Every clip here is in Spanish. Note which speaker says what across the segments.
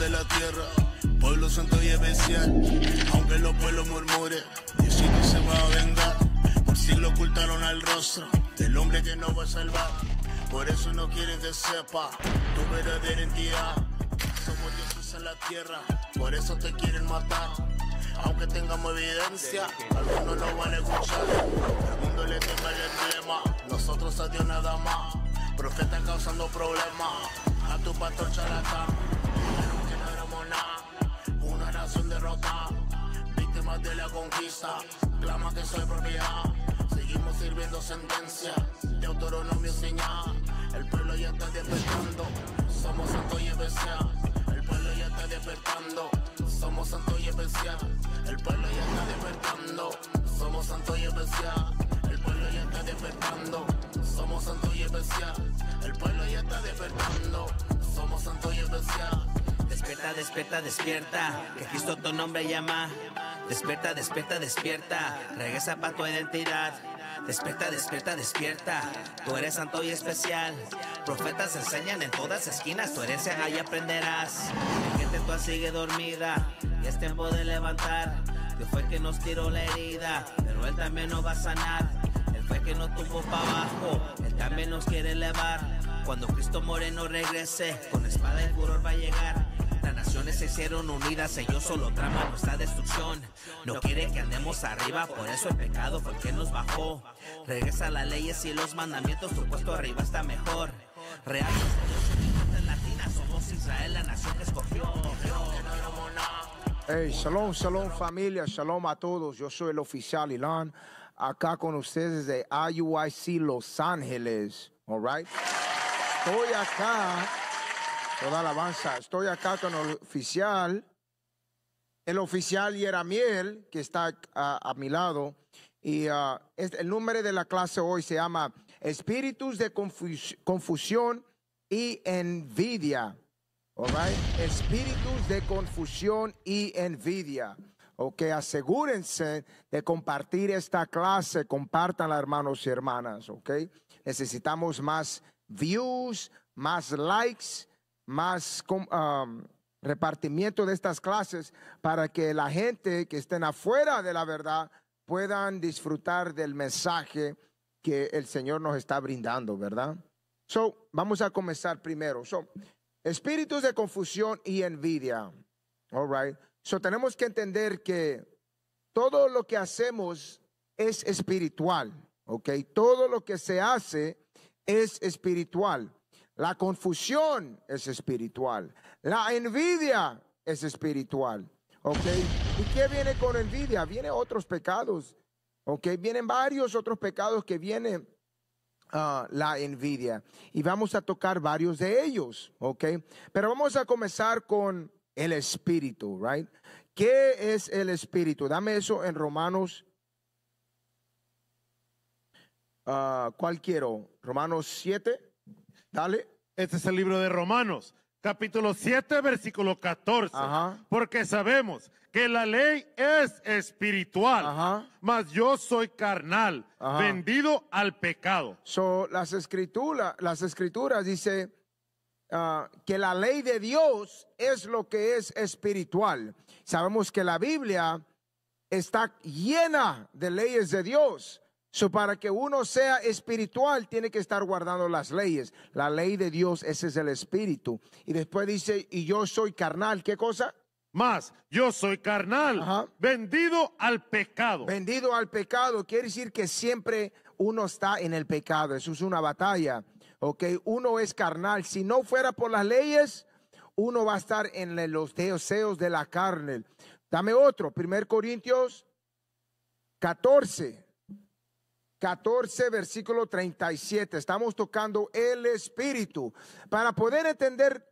Speaker 1: de la tierra, pueblo santo y especial. Aunque los pueblos murmuren, Diosito se va a vengar. Por si lo ocultaron al rostro del hombre que no va a salvar. Por eso no quieren que sepa tu verdadera entidad. Somos dioses en la tierra, por eso te quieren matar. Aunque tengamos evidencia, algunos no van a escuchar. El mundo le tenga el emblema, nosotros a Dios nada más. Profeta causando problemas, a tu pastor charlatán. víctimas de la conquista, clama que soy propiedad. Seguimos sirviendo sentencia, de autonomía señal. El pueblo ya está despertando, somos santo y especial. El pueblo ya está despertando, somos santo y especial. El pueblo ya está despertando, somos santo y especial. El pueblo ya está despertando, somos santo y especial. El pueblo ya está despertando, somos santo y especial. Despierta, despierta, despierta, que Cristo tu nombre llama. Despierta, despierta, despierta, regresa para tu identidad. Despierta, despierta, despierta, tú eres santo y especial. Profetas enseñan en todas esquinas, tu herencia ahí aprenderás. La gente tú sigue dormida, y es tiempo de levantar. Dios fue que nos tiró la herida, pero Él también nos va a sanar. Él fue que nos tuvo para abajo, Él también nos quiere elevar. Cuando Cristo Moreno regrese, con espada y furor va a llegar. Las naciones se hicieron unidas, ellos solo traman nuestra destrucción. No quiere que andemos arriba, por eso el pecado fue nos bajó. Regresa las leyes y los mandamientos, tu puesto arriba está mejor. Real Latina, somos Israel, la nación que escogió.
Speaker 2: Hey, shalom, shalom familia, shalom a todos. Yo soy el oficial Ilan, acá con ustedes de IUIC Los Ángeles. All right? Estoy acá, toda alabanza, estoy acá con el oficial, el oficial Yeramiel, que está a mi lado, y ah, es, el número de la clase hoy se llama Espíritus de Confusión y Envidia. Espíritus de confusión y envidia. Ok, asegúrense de compartir esta clase, compártanla hermanos y hermanas, ok. Necesitamos más views, más likes, más um, repartimiento de estas clases para que la gente que estén afuera de la verdad puedan disfrutar del mensaje que el Señor nos está brindando, ¿verdad? So, vamos a comenzar primero. So, espíritus de confusión y envidia. All right. So, tenemos que entender que todo lo que hacemos es espiritual, ¿ok? Todo lo que se hace es espiritual, la confusión es espiritual, la envidia es espiritual. ¿Ok? ¿Y qué viene con envidia? Vienen otros pecados. ¿Ok? Vienen varios otros pecados que vienen ah, la envidia. Y vamos a tocar varios de ellos, ¿ok? Pero vamos a comenzar con el espíritu, ¿right? ¿Qué es el espíritu? Dame eso en Romanos Ah, ¿Cuál quiero? Romanos 7.
Speaker 3: Dale. Este es el libro de Romanos, capítulo 7, versículo 14. Porque sabemos que la ley es espiritual,
Speaker 2: mas yo soy carnal, vendido al pecado. So, las, escrituras, las escrituras dice ah, que la ley de Dios es lo que es espiritual. Sabemos que la Biblia está llena de leyes de Dios para que uno sea espiritual, tiene que estar guardando las leyes. La ley de Dios, ese es el espíritu. Y después dice, y yo soy carnal, ¿qué cosa? Más, yo soy carnal, vendido al pecado. Vendido al pecado, quiere decir que siempre uno está en el pecado. Eso es una batalla. Ok, uno es carnal. Si no fuera por las leyes, uno va a estar en los deseos de la carne. Dame otro, 1 Corintios 14. 14, versículo 37. Estamos tocando el Espíritu. Para poder entender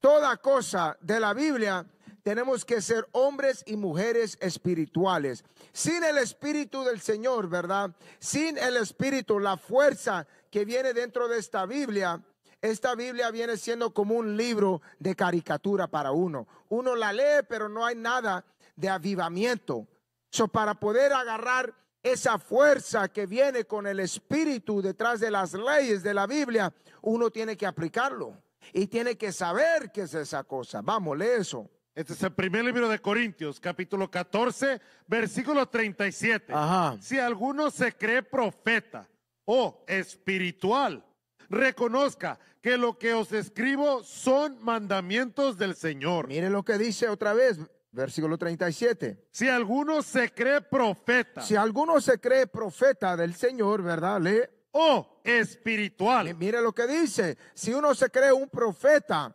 Speaker 2: toda cosa de la Biblia, tenemos que ser hombres y mujeres espirituales. Sin el Espíritu del Señor, ¿verdad? Sin el Espíritu, la fuerza que viene dentro de esta Biblia, esta Biblia viene siendo como un libro de caricatura para uno. Uno la lee, pero no hay nada de avivamiento. So, para poder agarrar esa fuerza que viene con el espíritu detrás de las leyes de la Biblia, uno tiene que aplicarlo y tiene que saber qué es esa cosa. Vamos, lee eso. Este
Speaker 3: es el primer libro de Corintios, capítulo 14, versículo 37. Si alguno se cree profeta o espiritual, reconozca que lo que os escribo son mandamientos del Señor. Mire lo que
Speaker 2: dice otra vez, Versículo 37. Si alguno se cree profeta. Si alguno se cree profeta del Señor, ¿verdad? Lee. o espiritual. mire lo que dice. Si uno se cree un profeta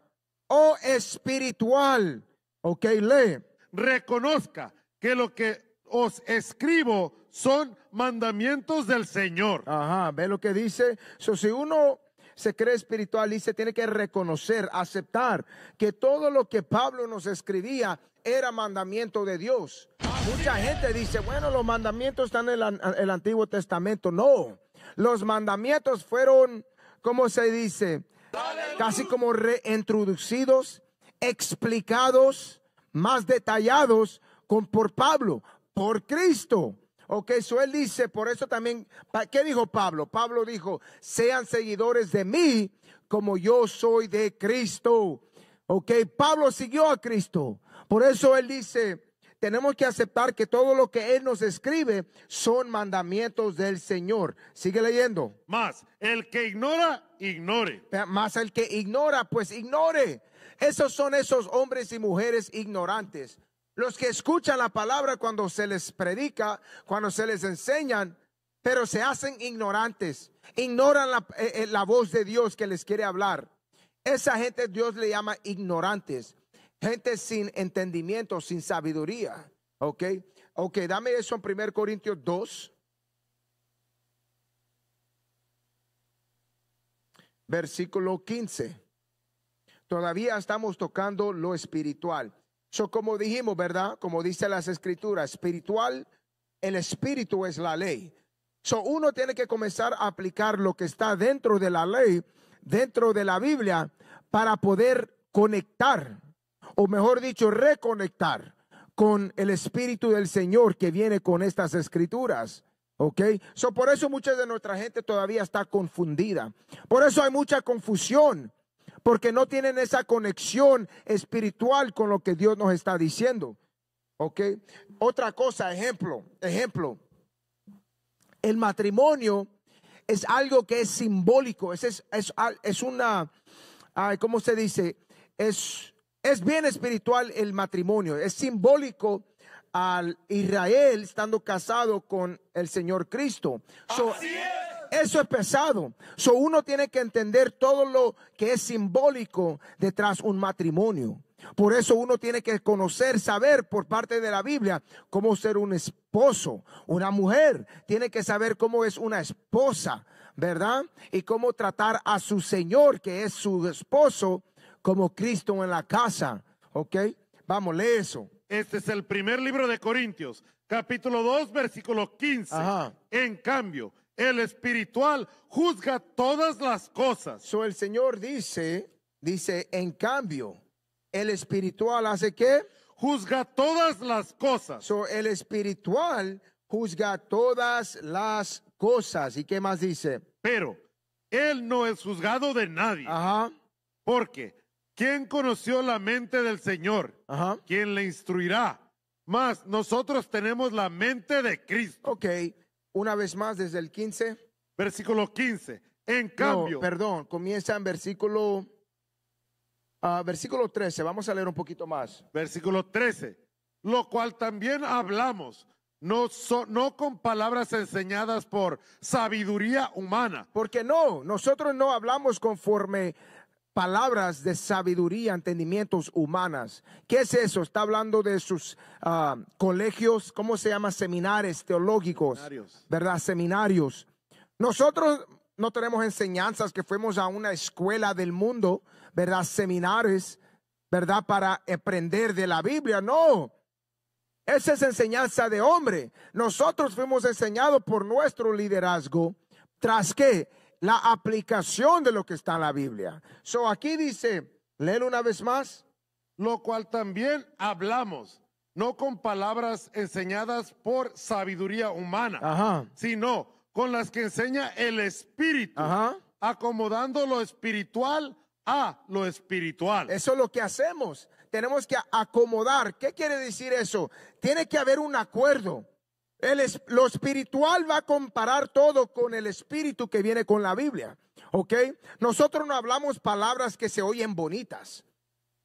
Speaker 2: o espiritual,
Speaker 3: ok, lee. Reconozca que lo que os escribo
Speaker 2: son mandamientos del Señor. Ajá, ve lo que dice. So, si uno se cree espiritual y se tiene que reconocer, aceptar que todo lo que Pablo nos escribía era mandamiento de Dios. Mucha gente dice, bueno, los mandamientos están en el, Antiguo Testamento. No, los mandamientos fueron, ¿cómo se dice? Casi como reintroducidos, explicados, más detallados con, por Pablo, por Cristo. Ok, eso él dice, por eso también, ¿qué dijo Pablo? Pablo dijo, sean seguidores de mí como yo soy de Cristo. Ok, Pablo siguió a Cristo. Por eso Él dice, tenemos que aceptar que todo lo que Él nos escribe son mandamientos del Señor. Sigue leyendo. Más, el que ignora, ignore. Más el que ignora, pues ignore. Esos son esos hombres y mujeres ignorantes. Los que escuchan la palabra cuando se les predica, cuando se les enseñan, pero se hacen ignorantes. Ignoran la, eh, eh, la voz de Dios que les quiere hablar. Esa gente Dios le llama ignorantes gente sin entendimiento, sin sabiduría. Ok, ok, dame eso en 1 Corintios 2, versículo 15. Todavía estamos tocando lo espiritual. So, como dijimos, ¿verdad? Como dice las escrituras, espiritual, el espíritu es la ley. So, uno tiene que comenzar a aplicar lo que está dentro de la ley, dentro de la Biblia, para poder conectar o mejor dicho, reconectar con el Espíritu del Señor que viene con estas escrituras. ¿Ok? So, por eso mucha de nuestra gente todavía está confundida. Por eso hay mucha confusión. Porque no tienen esa conexión espiritual con lo que Dios nos está diciendo. ¿Ok? Otra cosa, ejemplo, ejemplo. El matrimonio es algo que es simbólico. Es, es, es una, ay, ¿cómo se dice? Es es bien espiritual el matrimonio, es simbólico al Israel estando casado con el Señor Cristo. Eso es pesado. So, uno tiene que entender todo lo que es simbólico detrás un matrimonio. Por eso uno tiene que conocer, saber por parte de la Biblia cómo ser un esposo. Una mujer tiene que saber cómo es una esposa, ¿verdad? Y cómo tratar a su Señor, que es su esposo, como Cristo en la casa. ¿Ok? Vamos, lee eso.
Speaker 3: Este es el primer libro de Corintios, capítulo 2, versículo 15. En cambio, el espiritual juzga todas las cosas.
Speaker 2: So el Señor dice, dice, en cambio, el espiritual hace qué? Juzga todas las cosas. So el espiritual juzga todas las cosas. ¿Y qué más dice? Pero él no es juzgado
Speaker 3: de nadie. Ajá. Porque ¿Quién conoció la mente del Señor? ¿Quién le instruirá? Más, nosotros tenemos la mente de Cristo. Ok,
Speaker 2: una vez más desde el 15. Versículo 15. En cambio. No, perdón, comienza en versículo. Ah, versículo 13, vamos a leer un poquito más.
Speaker 3: Versículo 13, lo cual también hablamos, no con palabras enseñadas por sabiduría humana.
Speaker 2: Porque no, nosotros no hablamos conforme palabras de sabiduría, entendimientos humanas. ¿Qué es eso? Está hablando de sus ah, colegios, ¿cómo se llama? Seminarios teológicos, Seminarios. ¿verdad? Seminarios. Nosotros no tenemos enseñanzas que fuimos a una escuela del mundo, ¿verdad? Seminarios, ¿verdad? Para aprender de la Biblia, no. Esa es enseñanza de hombre. Nosotros fuimos enseñados por nuestro liderazgo. ¿Tras qué? la aplicación de lo que está en la Biblia. So aquí dice, léelo una vez más. Lo cual también
Speaker 3: hablamos, no con palabras enseñadas por sabiduría humana, sino con las que enseña el Espíritu, acomodando lo
Speaker 2: espiritual a lo espiritual. Eso es lo que hacemos. Tenemos que acomodar. ¿Qué quiere decir eso? Tiene que haber un acuerdo. El, lo espiritual va a comparar todo con el espíritu que viene con la Biblia. ¿Ok? Nosotros no hablamos palabras que se oyen bonitas.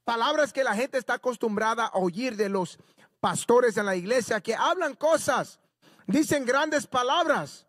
Speaker 2: Palabras que la gente está acostumbrada a oír de los pastores en la iglesia que hablan cosas, dicen grandes palabras,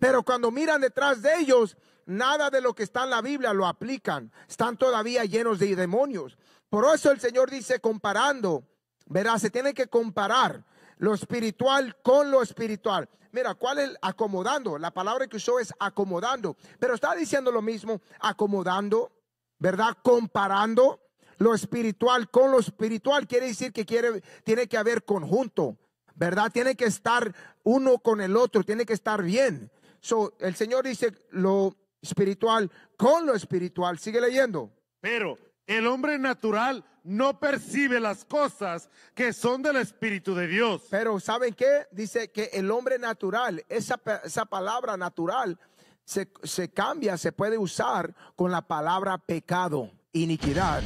Speaker 2: pero cuando miran detrás de ellos, nada de lo que está en la Biblia lo aplican. Están todavía llenos de demonios. Por eso el Señor dice comparando, verás, se tiene que comparar lo espiritual con lo espiritual. Mira, ¿cuál es acomodando? La palabra que usó es acomodando, pero está diciendo lo mismo, acomodando, ¿verdad? Comparando lo espiritual con lo espiritual. Quiere decir que quiere, tiene que haber conjunto, ¿verdad? Tiene que estar uno con el otro, tiene que estar bien. So, el Señor dice lo espiritual con lo espiritual. Sigue leyendo. Pero el hombre natural no percibe las cosas que son del Espíritu de Dios. Pero ¿saben qué? Dice que el hombre natural, esa, esa palabra natural, se, se, cambia, se puede usar con la palabra pecado, iniquidad.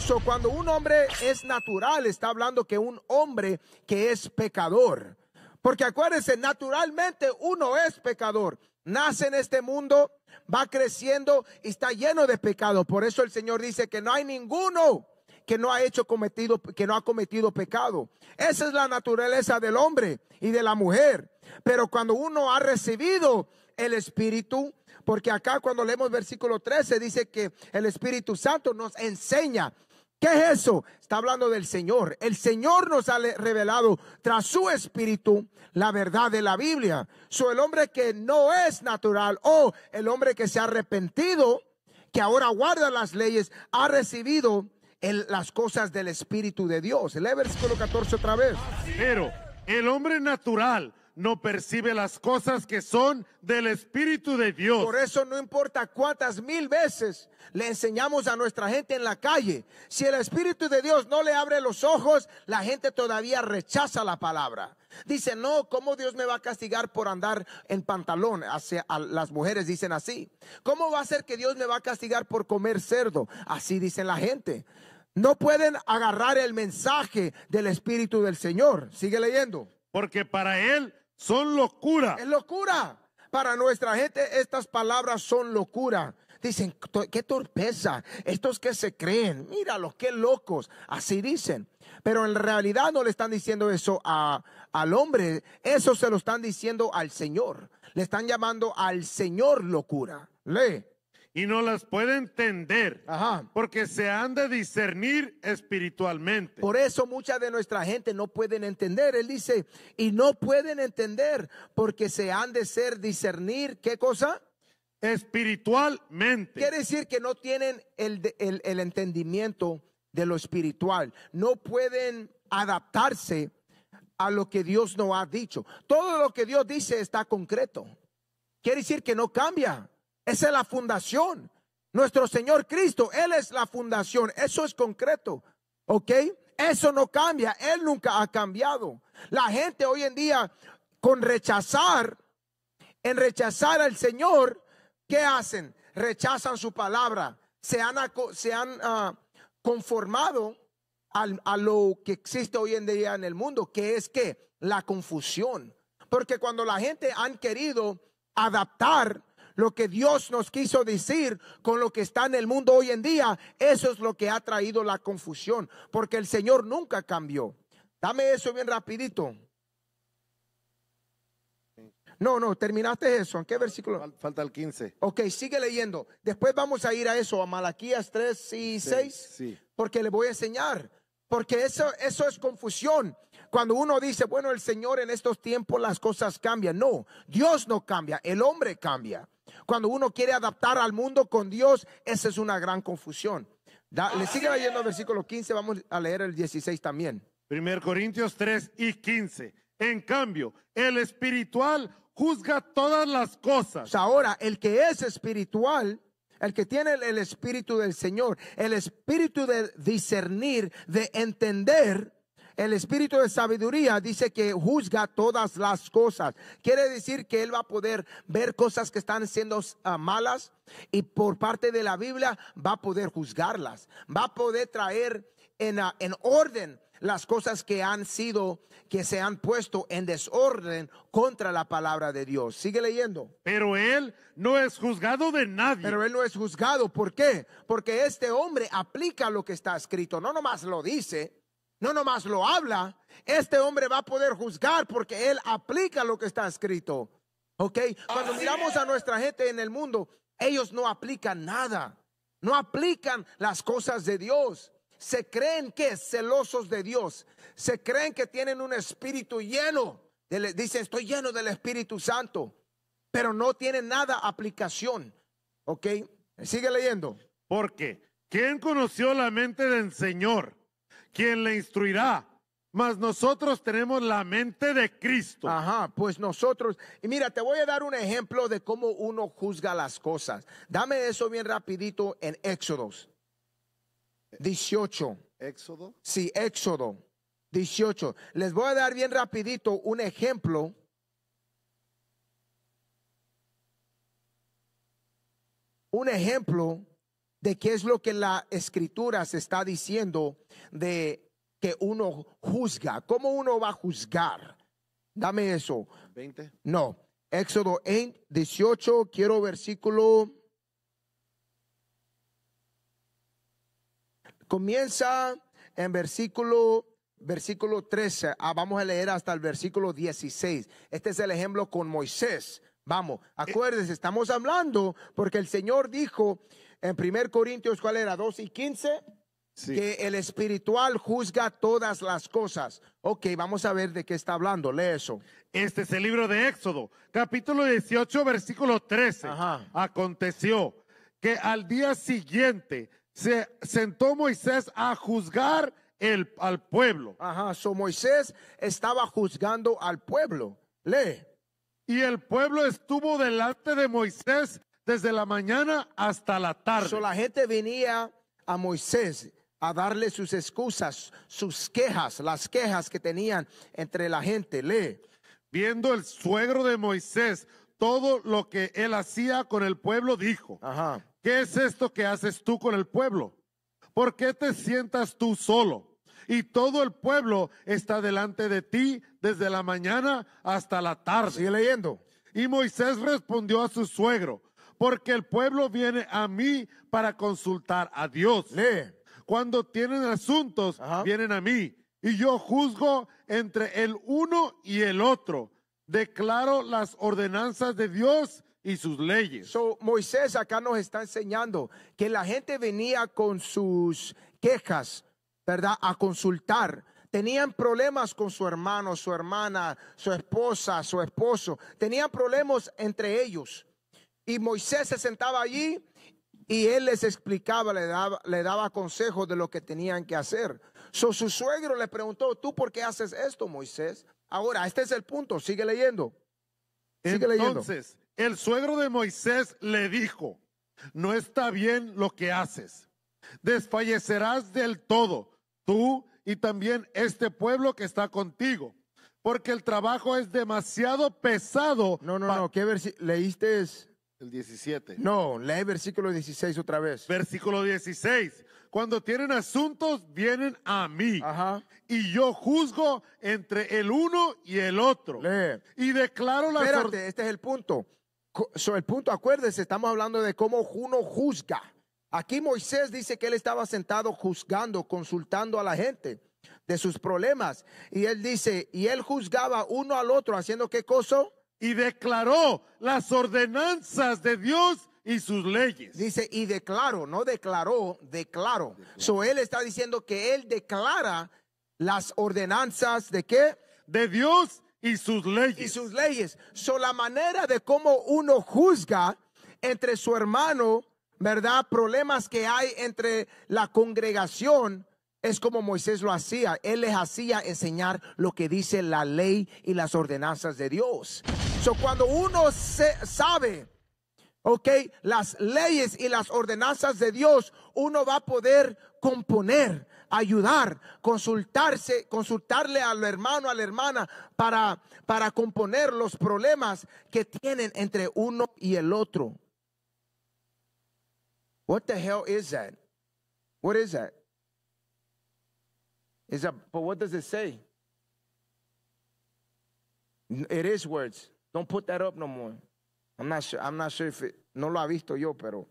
Speaker 2: So, cuando un hombre es natural, está hablando que un hombre que es pecador. Porque acuérdense, naturalmente uno es pecador. Nace en este mundo, va creciendo y está lleno de pecado. Por eso el Señor dice que no hay ninguno que no ha hecho cometido, que no ha cometido pecado. Esa es la naturaleza del hombre y de la mujer. Pero cuando uno ha recibido el Espíritu, porque acá cuando leemos versículo 13 dice que el Espíritu Santo nos enseña ¿Qué es eso? Está hablando del Señor. El Señor nos ha revelado tras su espíritu la verdad de la Biblia. So, el hombre que no es natural o el hombre que se ha arrepentido, que ahora guarda las leyes, ha recibido las cosas del Espíritu de Dios. El versículo 14 otra vez. Pero el hombre natural no percibe las cosas que son del Espíritu de Dios. Por eso no importa cuántas mil veces le enseñamos a nuestra gente en la calle, si el Espíritu de Dios no le abre los ojos, la gente todavía rechaza la palabra. Dice, no, ¿cómo Dios me va a castigar por andar en pantalón? Hacia, las mujeres dicen así. ¿Cómo va a ser que Dios me va a castigar por comer cerdo? Así dicen la gente. No pueden agarrar el mensaje del Espíritu del Señor. Sigue leyendo. Porque para Él son locura. Es locura. Para nuestra gente estas palabras son locura. Dicen, qué torpeza, estos que se creen, míralos, qué locos, así dicen. Pero en realidad no le están diciendo eso a, al hombre, eso se lo están diciendo al Señor. Le están llamando al Señor locura. Lee y no las puede
Speaker 3: entender porque se han de discernir espiritualmente. Por eso
Speaker 2: mucha de nuestra gente no pueden entender. Él dice, y no pueden entender porque se han de ser discernir, ¿qué cosa? Espiritualmente. Quiere decir que no tienen el, el entendimiento de lo espiritual. No pueden adaptarse a lo que Dios no ha dicho. Todo lo que Dios dice está concreto. Quiere decir que no cambia. Esa es la fundación. Nuestro Señor Cristo, Él es la fundación. Eso es concreto. ¿Ok? Eso no cambia. Él nunca ha cambiado. La gente hoy en día con rechazar, en rechazar al Señor, ¿qué hacen? Rechazan su palabra. Se han, se han ah, conformado a lo que existe hoy en día en el mundo, que es que la confusión. Porque cuando la gente han querido adaptar lo que Dios nos quiso decir con lo que está en el mundo hoy en día, eso es lo que ha traído la confusión, porque el Señor nunca cambió. Dame eso bien rapidito. No, no, terminaste eso. ¿En qué versículo? Falta el 15. Ok, sigue leyendo. Después vamos a ir a eso, a Malaquías 3 y 6, porque le voy a enseñar. Porque eso, eso es confusión. Cuando uno dice, bueno, el Señor en estos tiempos las cosas cambian. No, Dios no cambia, el hombre cambia. Cuando uno quiere adaptar al mundo con Dios, esa es una gran confusión. le sigue leyendo el versículo 15, vamos a leer el 16 también. 1 Corintios 3 y 15. En cambio, el espiritual juzga todas las cosas. Pues ahora, el que es espiritual, el que tiene el espíritu del Señor, el espíritu de discernir, de entender, el espíritu de sabiduría dice que juzga todas las cosas. Quiere decir que él va a poder ver cosas que están siendo ah, malas y por parte de la Biblia va a poder juzgarlas. Va a poder traer en, ah, en orden las cosas que han sido, que se han puesto en desorden contra la palabra de Dios. Sigue leyendo. Pero él no es juzgado de nadie. Pero él no es juzgado. ¿Por qué? Porque este hombre aplica lo que está escrito. No nomás lo dice, no nomás lo habla, este hombre va a poder juzgar porque él aplica lo que está escrito. ¿Ok? Cuando miramos a nuestra gente en el mundo, ellos no aplican nada, no aplican las cosas de Dios. Se creen que celosos de Dios, se creen que tienen un espíritu lleno. dice, estoy lleno del Espíritu Santo, pero no tienen nada aplicación. ¿Ok? Sigue leyendo.
Speaker 3: Porque, ¿quién conoció la mente del Señor? Quién le instruirá.
Speaker 2: Mas nosotros tenemos la mente de Cristo. Ajá, pues nosotros. Y mira, te voy a dar un ejemplo de cómo uno juzga las cosas. Dame eso bien rapidito en Éxodos 18. Éxodo. Sí, Éxodo 18. Les voy a dar bien rapidito un ejemplo. Un ejemplo de qué es lo que la escritura se está diciendo de que uno juzga. ¿Cómo uno va a juzgar? Dame eso. No. Éxodo 18, quiero versículo. Comienza en versículo versículo 13. Ah, vamos a leer hasta el versículo 16. Este es el ejemplo con Moisés. Vamos, acuérdense, estamos hablando porque el Señor dijo en 1 Corintios, ¿cuál era? 2 y 15. Que el espiritual juzga todas las cosas. Ok, vamos a ver de qué está hablando. Lee eso. Este es el libro de Éxodo,
Speaker 3: capítulo 18, versículo 13. Aconteció que al día siguiente se sentó Moisés a juzgar al pueblo. Ajá, so Moisés estaba juzgando al pueblo. Lee. Y el pueblo estuvo delante de Moisés desde la mañana hasta la tarde. So
Speaker 2: la gente venía a Moisés a darle sus excusas, sus quejas, las quejas que tenían entre la gente. Lee. Viendo el suegro de
Speaker 3: Moisés todo lo que él hacía con el pueblo, dijo, Ajá. ¿qué es esto que haces tú con el pueblo? ¿Por qué te sientas tú solo? y todo el pueblo está delante de ti desde la mañana hasta la tarde. Sigue leyendo. Y Moisés respondió a su suegro, porque el pueblo viene a mí para consultar a Dios. Lee. Cuando tienen asuntos, vienen a mí. Y yo juzgo entre el uno y el otro. Declaro las
Speaker 2: ordenanzas de Dios y sus leyes. So, Moisés acá nos está enseñando que la gente venía con sus quejas, ¿verdad? A consultar. Tenían problemas con su hermano, su hermana, su esposa, su esposo. Tenían problemas entre ellos. Y Moisés se sentaba allí y él les explicaba, le daba, le daba consejos de lo que tenían que hacer. su suegro le preguntó, ¿tú por qué haces esto, Moisés? Ahora, este es el punto, sigue leyendo.
Speaker 3: Entonces, el suegro de Moisés le dijo, no está bien lo que haces. Desfallecerás del todo, tú y también este pueblo que está contigo, porque el trabajo es demasiado pesado. No, no, no, ¿qué leíste? El 17. No, lee versículo 16 otra vez. Versículo 16. Cuando tienen asuntos, vienen a mí. Y yo juzgo entre el uno y el otro. Lee. Y declaro la... Espérate, este
Speaker 2: es el punto. el punto, acuérdese, estamos hablando de cómo uno juzga. Aquí Moisés dice que él estaba sentado juzgando, consultando a la gente de sus problemas. Y él dice, y él juzgaba uno al otro, haciendo qué cosa? y declaró las ordenanzas de Dios y sus leyes. Dice, y declaró, no declaró, declaró. So él está diciendo que él declara las ordenanzas de qué? De Dios y sus leyes. Y sus leyes. So la manera de cómo uno juzga entre su hermano, ¿verdad? Problemas que hay entre la congregación. Es como Moisés lo hacía. Él les hacía enseñar lo que dice la ley y las ordenanzas de Dios cuando uno se sabe, ok, las leyes y las ordenanzas de Dios, uno va a poder componer, ayudar, consultarse, consultarle al hermano, a la hermana para, para componer los problemas que tienen entre uno y el otro. What the hell is that? What is that? Is a but what does it say? It is words. Don't put that up no more. I'm not sure, I'm not sure if no lo ha visto yo, pero.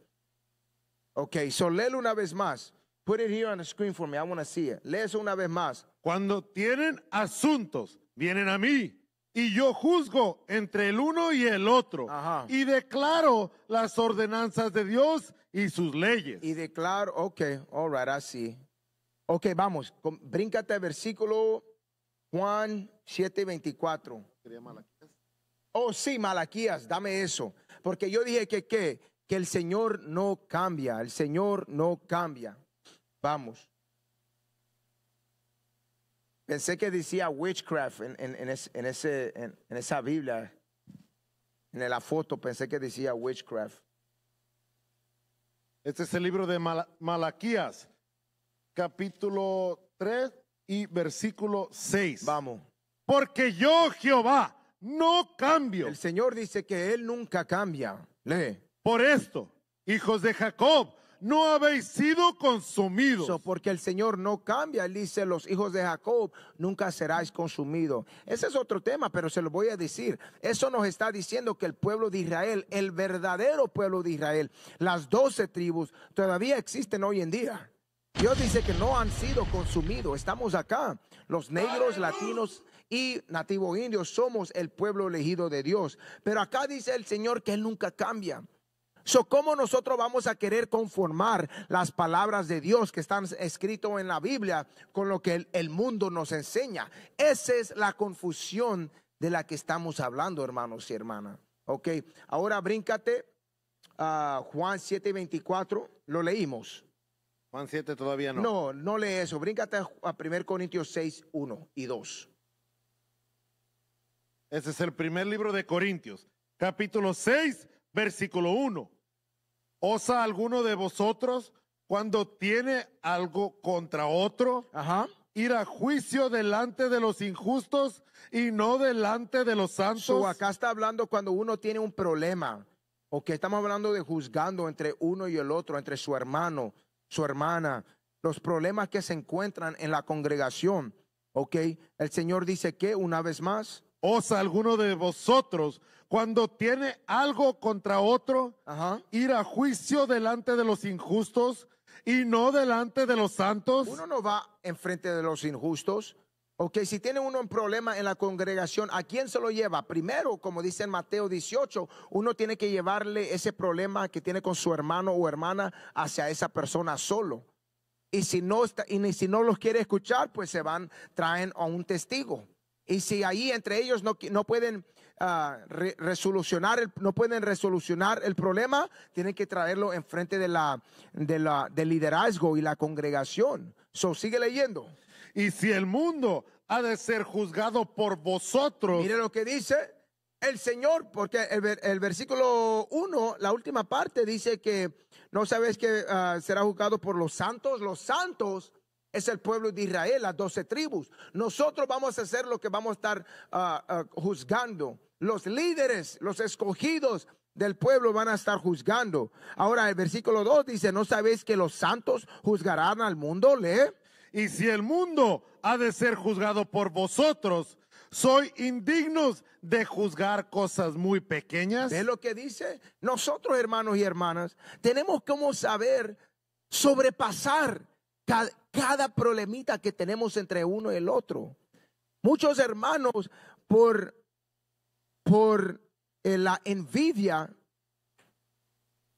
Speaker 2: Ok, so léelo una vez más. Put it here on the screen for me. I want to see it. una vez más. Cuando
Speaker 3: tienen asuntos, vienen a mí. Y yo juzgo entre el uno y el otro. Y declaro las ordenanzas de Dios y sus leyes.
Speaker 2: Y declaro, ok, all right, así. Ok, vamos, bríncate al versículo Juan 7:24. Oh, sí, Malaquías, dame eso. Porque yo dije que qué, que el Señor no cambia, el Señor no cambia. Vamos. Pensé que decía witchcraft en, en, esa Biblia, en la foto, pensé que decía witchcraft. Este es el
Speaker 3: libro de Malaquías, capítulo 3 y versículo 6. Vamos. Porque yo, Jehová, no cambio. El Señor dice que Él nunca cambia. Lee. Por esto, hijos de Jacob, no
Speaker 2: habéis sido consumidos. Eso porque el Señor no cambia, Él dice, los hijos de Jacob nunca seráis consumidos. Ese es otro tema, pero se lo voy a decir. Eso nos está diciendo que el pueblo de Israel, el verdadero pueblo de Israel, las doce tribus, todavía existen hoy en día. Dios dice que no han sido consumidos. Estamos acá, los negros, latinos, y nativos indios somos el pueblo elegido de Dios. Pero acá dice el Señor que Él nunca cambia. So, ¿cómo nosotros vamos a querer conformar las palabras de Dios que están escritas en la Biblia con lo que el, mundo nos enseña? Esa es la confusión de la que estamos hablando, hermanos y hermanas. Ok, ahora bríncate a Juan Juan 7:24, lo leímos. Juan 7 todavía no. No, no lee eso, bríncate a 1 Corintios 6,
Speaker 3: 1 y 2. Ese es el primer libro de Corintios, capítulo 6, versículo 1. ¿Osa alguno de vosotros cuando tiene algo contra otro? Ir a juicio
Speaker 2: delante de los injustos y no delante de los santos. acá está hablando cuando uno tiene un problema. o que estamos hablando de juzgando entre uno y el otro, entre su hermano, su hermana, los problemas que se encuentran en la congregación. Ok, el Señor dice que una vez más, osa alguno de vosotros, cuando
Speaker 3: tiene algo contra otro, ir a juicio delante de los injustos
Speaker 2: y no delante de los santos. Uno no va enfrente de los injustos. Ok, si tiene uno un problema en la congregación, ¿a quién se lo lleva? Primero, como dice en Mateo 18, uno tiene que llevarle ese problema que tiene con su hermano o hermana hacia esa persona solo. Y si no, está, y si no los quiere escuchar, pues se van, traen a un testigo. Y si ahí entre ellos no, no pueden ah, resolucionar, el, no pueden resolucionar el problema, tienen que traerlo enfrente de la, de la, del liderazgo y la congregación. So, sigue leyendo. Y si el mundo ha de ser juzgado por vosotros. Mire lo que dice el Señor, porque el, versículo 1, la última parte, dice que no sabes que ah, será juzgado por los santos. Los santos es el pueblo de Israel, las doce tribus. Nosotros vamos a hacer lo que vamos a estar ah, ah, juzgando. Los líderes, los escogidos del pueblo van a estar juzgando. Ahora el versículo 2 dice, ¿no sabéis que los santos juzgarán al mundo? Lee. Y si el mundo ha de ser
Speaker 3: juzgado por vosotros, soy indignos de juzgar cosas muy
Speaker 2: pequeñas. Es lo que dice? Nosotros, hermanos y hermanas, tenemos como saber sobrepasar cada problemita que tenemos entre uno y el otro. Muchos hermanos por, por eh, la envidia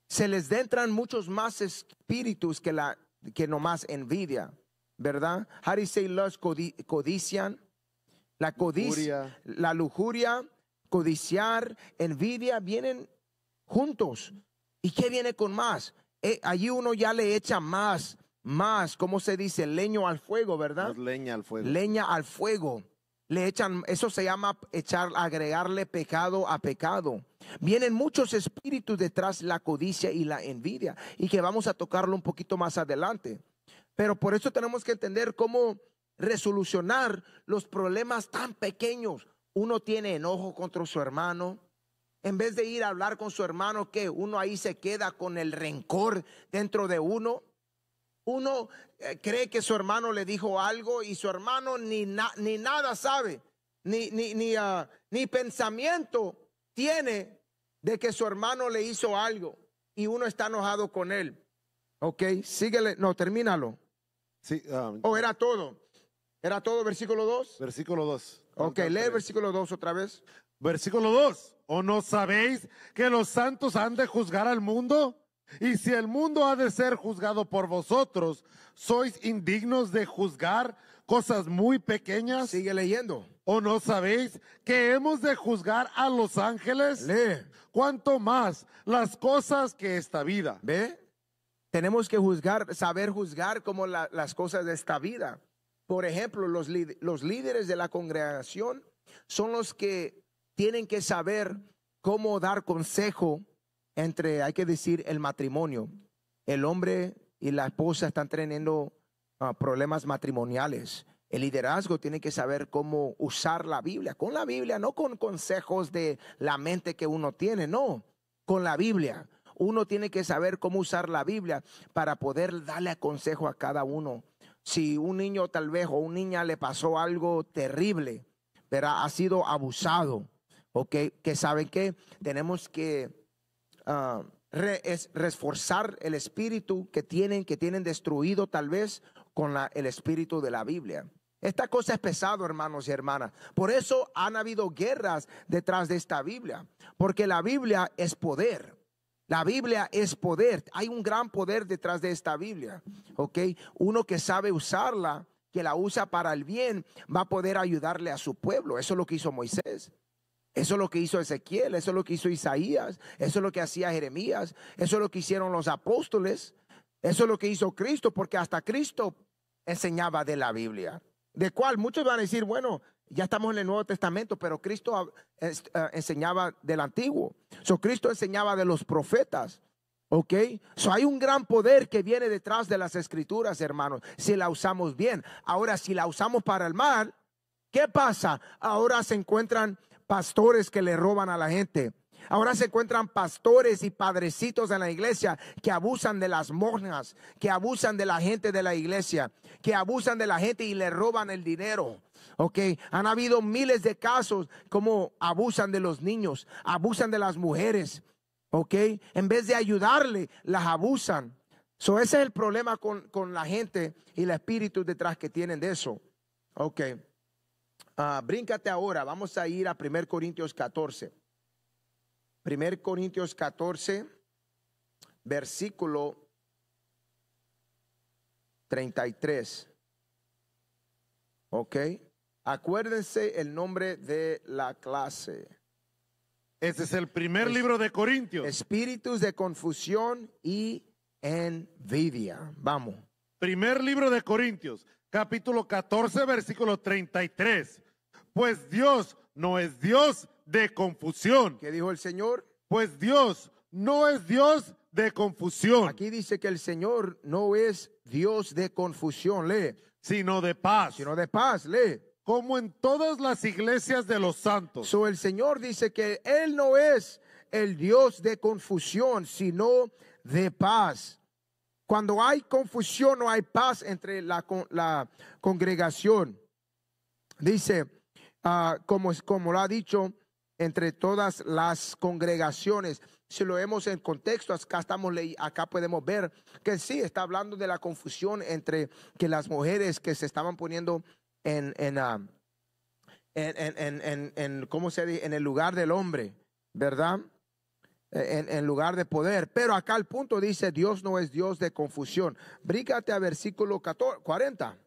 Speaker 2: se les entran muchos más espíritus que, la, que nomás envidia, ¿verdad? Harry say codician. La codicia, la lujuria, codiciar, envidia, vienen juntos. ¿Y qué viene con más? Eh, allí uno ya le echa más más, ¿cómo se dice? Leño al fuego, ¿verdad? leña al fuego. Leña al fuego. Le echan, eso se llama echar, agregarle pecado a pecado. Vienen muchos espíritus detrás la codicia y la envidia, y que vamos a tocarlo un poquito más adelante. Pero por eso tenemos que entender cómo resolucionar los problemas tan pequeños. Uno tiene enojo contra su hermano. En vez de ir a hablar con su hermano, que uno ahí se queda con el rencor dentro de uno. Uno eh, cree que su hermano le dijo algo y su hermano ni, ni nada sabe, ni, ni, ah, ni, pensamiento tiene de que su hermano le hizo algo y uno está enojado con él. Ok, síguele, no, termínalo. Sí, um, o oh, era todo. ¿Era todo versículo 2? Versículo 2. Ok, lee el versículo 2 otra vez. Versículo 2. ¿O no
Speaker 3: sabéis que los santos han de juzgar al mundo? Y si el mundo ha de ser juzgado por vosotros, ¿sois indignos de juzgar cosas muy pequeñas? Sigue leyendo. ¿O no sabéis que hemos de juzgar a los ángeles?
Speaker 2: Lee. ¿Cuánto más las cosas que esta vida? ¿Ve? Tenemos que juzgar, saber juzgar como las cosas de esta vida. Por ejemplo, los, los líderes de la congregación son los que tienen que saber cómo dar consejo entre, hay que decir, el matrimonio. El hombre y la esposa están teniendo ah, problemas matrimoniales. El liderazgo tiene que saber cómo usar la Biblia, con la Biblia, no con consejos de la mente que uno tiene, no, con la Biblia. Uno tiene que saber cómo usar la Biblia para poder darle consejo a cada uno. Si un niño tal vez o una niña le pasó algo terrible, pero ha sido abusado, ¿ok? Que saben que tenemos que Ah, es reforzar el espíritu que tienen, que tienen destruido tal vez con el espíritu de la Biblia. Esta cosa es pesado, hermanos y hermanas. Por eso han habido guerras detrás de esta Biblia, porque la Biblia es poder. La Biblia es poder. Hay un gran poder detrás de esta Biblia, ¿ok? Uno que sabe usarla, que la usa para el bien, va a poder ayudarle a su pueblo. Eso es lo que hizo Moisés. Eso es lo que hizo Ezequiel, eso es lo que hizo Isaías, eso es lo que hacía Jeremías, eso es lo que hicieron los apóstoles, eso es lo que hizo Cristo, porque hasta Cristo enseñaba de la Biblia, de cual muchos van a decir, bueno, ya estamos en el Nuevo Testamento, pero Cristo eh, enseñaba del Antiguo. So, Cristo enseñaba de los profetas. ¿Ok? So, hay un gran poder que viene detrás de las escrituras, hermanos, si la usamos bien. Ahora, si la usamos para el mal, ¿qué pasa? Ahora se encuentran pastores que le roban a la gente. Ahora se encuentran pastores y padrecitos en la iglesia que abusan de las monjas, que abusan de la gente de la iglesia, que abusan de la gente y le roban el dinero. Ok, han habido miles de casos como abusan de los niños, abusan de las mujeres. Ok, en vez de ayudarle, las abusan. So, ese es el problema con, con la gente y el espíritu detrás que tienen de eso. Ok. Ah, bríncate ahora, vamos a ir a 1 Corintios 14. 1 Corintios 14, versículo 33. ¿Ok? Acuérdense el nombre de la clase. ese es el
Speaker 3: primer libro de Corintios. Espíritus de confusión y envidia. Vamos. Primer libro de Corintios, capítulo 14, versículo 33 pues Dios no es Dios de confusión. ¿Qué dijo el Señor? Pues Dios no es Dios de confusión. Aquí dice que el Señor no es Dios de confusión, lee. Sino de paz. Sino de paz, lee. Como en todas las iglesias de los santos. So el Señor dice que Él no es
Speaker 2: el Dios de confusión, sino de paz. Cuando hay confusión no hay paz entre la, la congregación. Dice, Ah, como como, como lo ha dicho, entre todas las congregaciones. Si lo vemos en contexto, acá, estamos acá podemos ver que sí, está hablando de la confusión entre que las mujeres que se estaban poniendo en, en, ah, en, en, en ¿cómo se En el lugar del hombre, ¿verdad? En, lugar de poder. Pero acá el punto dice, Dios no es Dios de confusión. Brígate a versículo 40.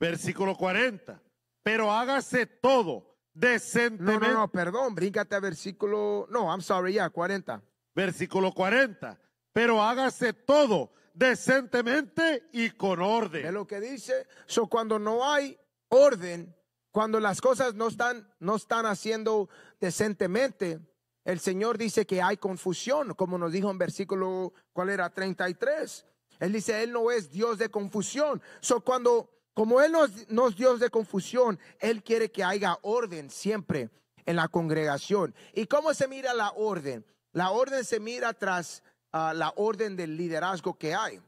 Speaker 2: Versículo 40 pero hágase todo decentemente. No, no, perdón, Brincate a versículo, no, I'm
Speaker 3: sorry, ya, 40. Versículo 40, pero hágase todo
Speaker 2: decentemente y con orden. Es lo que dice, so cuando no hay orden, cuando las cosas no están, no están haciendo decentemente, el Señor dice que hay confusión, como nos dijo en versículo, ¿cuál era? 33. Él dice, Él no es Dios de confusión. So, cuando como Él nos, dio de confusión, Él quiere que haya orden siempre en la congregación. ¿Y cómo se mira la orden? La orden se mira tras ah, la orden del liderazgo que hay.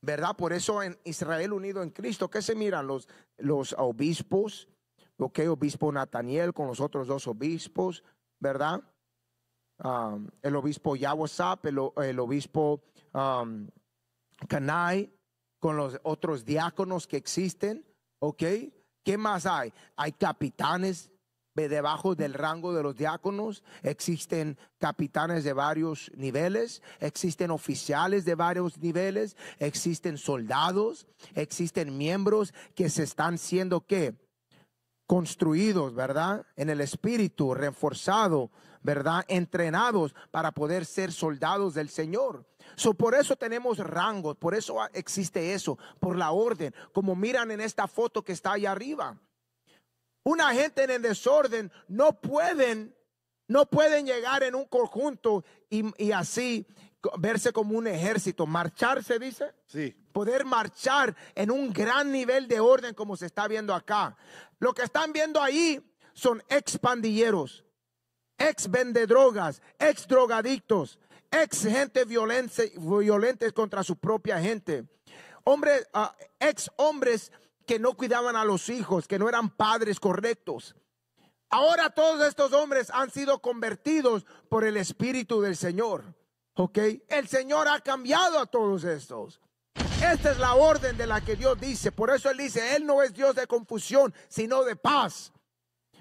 Speaker 2: ¿Verdad? Por eso en Israel unido en Cristo, ¿qué se miran los, los obispos? Ok, obispo Nataniel con los otros dos obispos, ¿verdad? Ah, el obispo Yahweh el, el obispo Canai, ah, con los otros diáconos que existen, ¿ok? ¿Qué más hay? Hay capitanes debajo del rango de los diáconos, existen capitanes de varios niveles, existen oficiales de varios niveles, existen soldados, existen miembros que se están siendo qué? Construidos, ¿verdad? En el espíritu, reforzado, ¿verdad? Entrenados para poder ser soldados del Señor. So, por eso tenemos rangos, por eso existe eso, por la orden, como miran en esta foto que está allá arriba. Una gente en el desorden no pueden, no pueden llegar en un conjunto y, así verse como un ejército. Marcharse dice. Sí. Poder marchar en un gran nivel de orden como se está viendo acá. Lo que están viendo ahí son ex pandilleros, ex vendedrogas, ex drogadictos, ex gente violenta, violentes contra su propia gente, hombres, ah, ex hombres que no cuidaban a los hijos, que no eran padres correctos. Ahora todos estos hombres han sido convertidos por el Espíritu del Señor. ¿Ok? El Señor ha cambiado a todos estos. Esta es la orden de la que Dios dice. Por eso Él dice, Él no es Dios de confusión, sino de paz.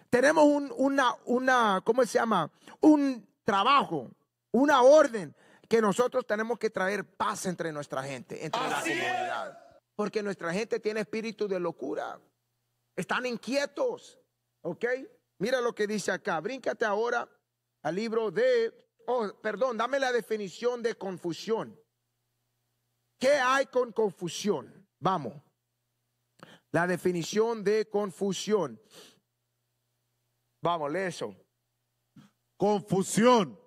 Speaker 2: Tenemos un, una, una, ¿cómo se llama? Un trabajo una orden que nosotros tenemos que traer paz entre nuestra gente, entre la comunidad. Porque nuestra gente tiene espíritu de locura. Están inquietos. ¿Ok? Mira lo que dice acá. Bríncate ahora al libro de... Oh, perdón, dame la definición de confusión. ¿Qué hay con confusión? Vamos. La definición de confusión. Vamos, lee eso. Confusión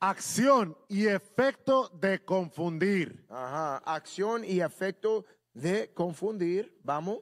Speaker 3: Acción y efecto de confundir. Ajá, acción y efecto de confundir. Vamos.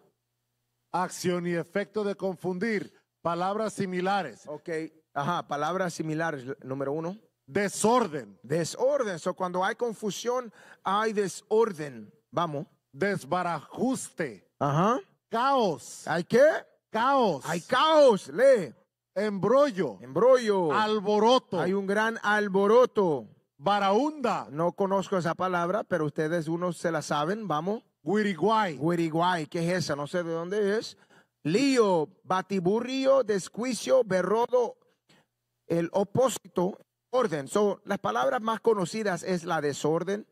Speaker 3: Acción y efecto
Speaker 2: de confundir. Palabras similares. Ok, ajá, palabras similares, número uno. Desorden. Desorden. So, cuando hay confusión, hay desorden. Vamos. Desbarajuste. Ajá. Caos. ¿Hay qué? Caos. Hay caos. Lee. Embrollo. Embrollo. Alboroto. Hay un gran alboroto. Baraunda. No conozco esa palabra, pero ustedes unos se la saben. Vamos. Guiriguay. Guiriguay. ¿Qué es esa? No sé de dónde es. Lío, batiburrio, descuicio, berrodo, el opósito, orden. Son las palabras más conocidas es la desorden,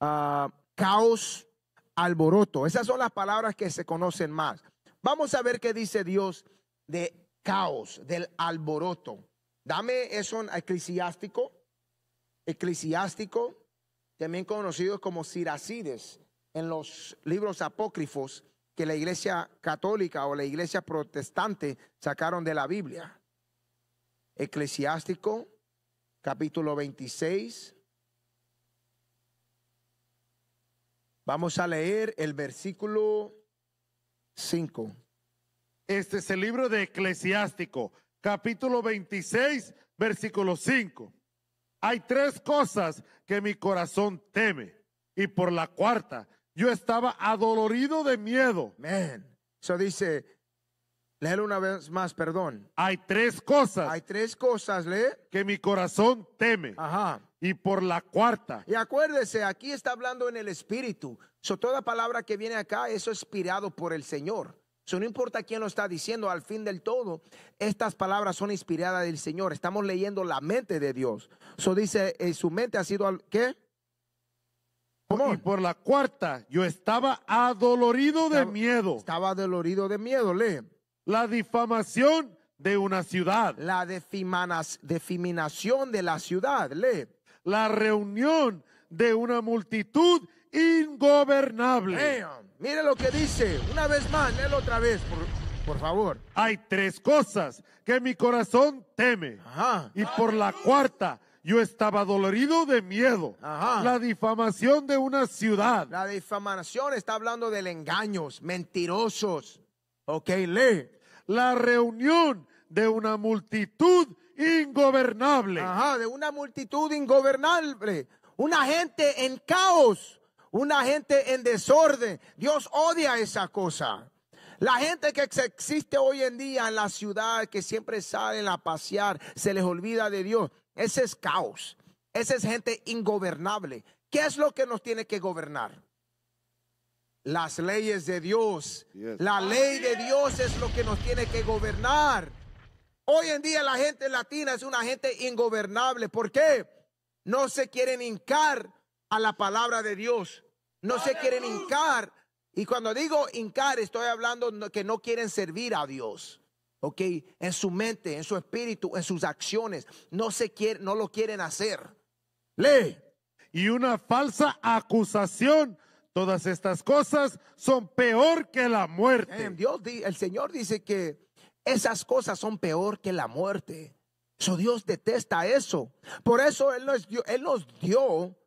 Speaker 2: ah, caos, alboroto. Esas son las palabras que se conocen más. Vamos a ver qué dice Dios de caos, del alboroto. Dame eso en eclesiástico, eclesiástico, también conocido como Siracides en los libros apócrifos que la iglesia católica o la iglesia protestante sacaron de la Biblia. Eclesiástico, capítulo 26. Vamos a leer el versículo 5.
Speaker 3: Este es el libro de Eclesiástico, capítulo 26, versículo 5. Hay tres cosas que mi corazón teme. Y por la cuarta, yo estaba adolorido de miedo. Eso dice, léelo una vez más, perdón. Hay tres cosas. Hay tres cosas, lee. Que mi corazón
Speaker 2: teme. Ajá. Y por la cuarta. Y acuérdese, aquí está hablando en el espíritu. So toda palabra que viene acá, eso es inspirado por el Señor. So, no importa quién lo está diciendo, al fin del todo, estas palabras son inspiradas del Señor. Estamos leyendo la mente de Dios. Eso dice, eh, su mente ha sido, al, ¿qué? Y por la
Speaker 3: cuarta, yo estaba adolorido de miedo. Estaba adolorido de miedo, lee. La difamación de una ciudad. La defiminación de la ciudad, lee. La reunión de una multitud ingobernable.
Speaker 2: Mire lo que dice, una vez más, léelo otra vez,
Speaker 3: por, favor. Hay tres cosas que mi corazón teme. Ajá. Y por la cuarta, yo estaba dolorido de miedo. La difamación de una ciudad.
Speaker 2: La difamación está hablando del engaños, mentirosos. Ok, lee. La reunión de una multitud ingobernable. Ajá, de una multitud ingobernable. Una gente en caos una gente en desorden. Dios odia esa cosa. La gente que existe hoy en día en la ciudad, que siempre salen a pasear, se les olvida de Dios. Ese es caos. Esa es gente ingobernable. ¿Qué es lo que nos tiene que gobernar? Las leyes de Dios. La ley de Dios es lo que nos tiene que gobernar. Hoy en día la gente latina es una gente ingobernable. ¿Por qué? No se quieren hincar a la palabra de Dios. No se quieren hincar. Y cuando digo hincar, estoy hablando que no quieren servir a Dios. ¿Ok? En su mente, en su espíritu, en sus acciones. No, se quiere, no lo quieren hacer. Lee. Y una falsa acusación.
Speaker 3: Todas estas cosas son peor que la muerte. Dios, el Señor dice
Speaker 2: que esas cosas son peor que la muerte. So Dios detesta eso. Por eso Él Él nos dio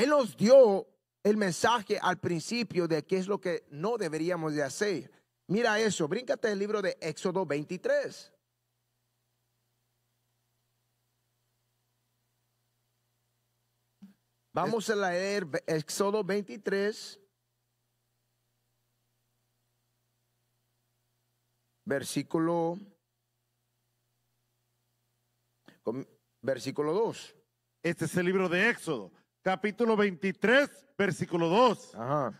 Speaker 2: él nos dio el mensaje al principio de qué es lo que no deberíamos de hacer. Mira eso, bríncate el libro de Éxodo 23. Vamos a leer Éxodo 23, versículo, versículo
Speaker 3: 2. Este es el libro de Éxodo capítulo 23, versículo 2.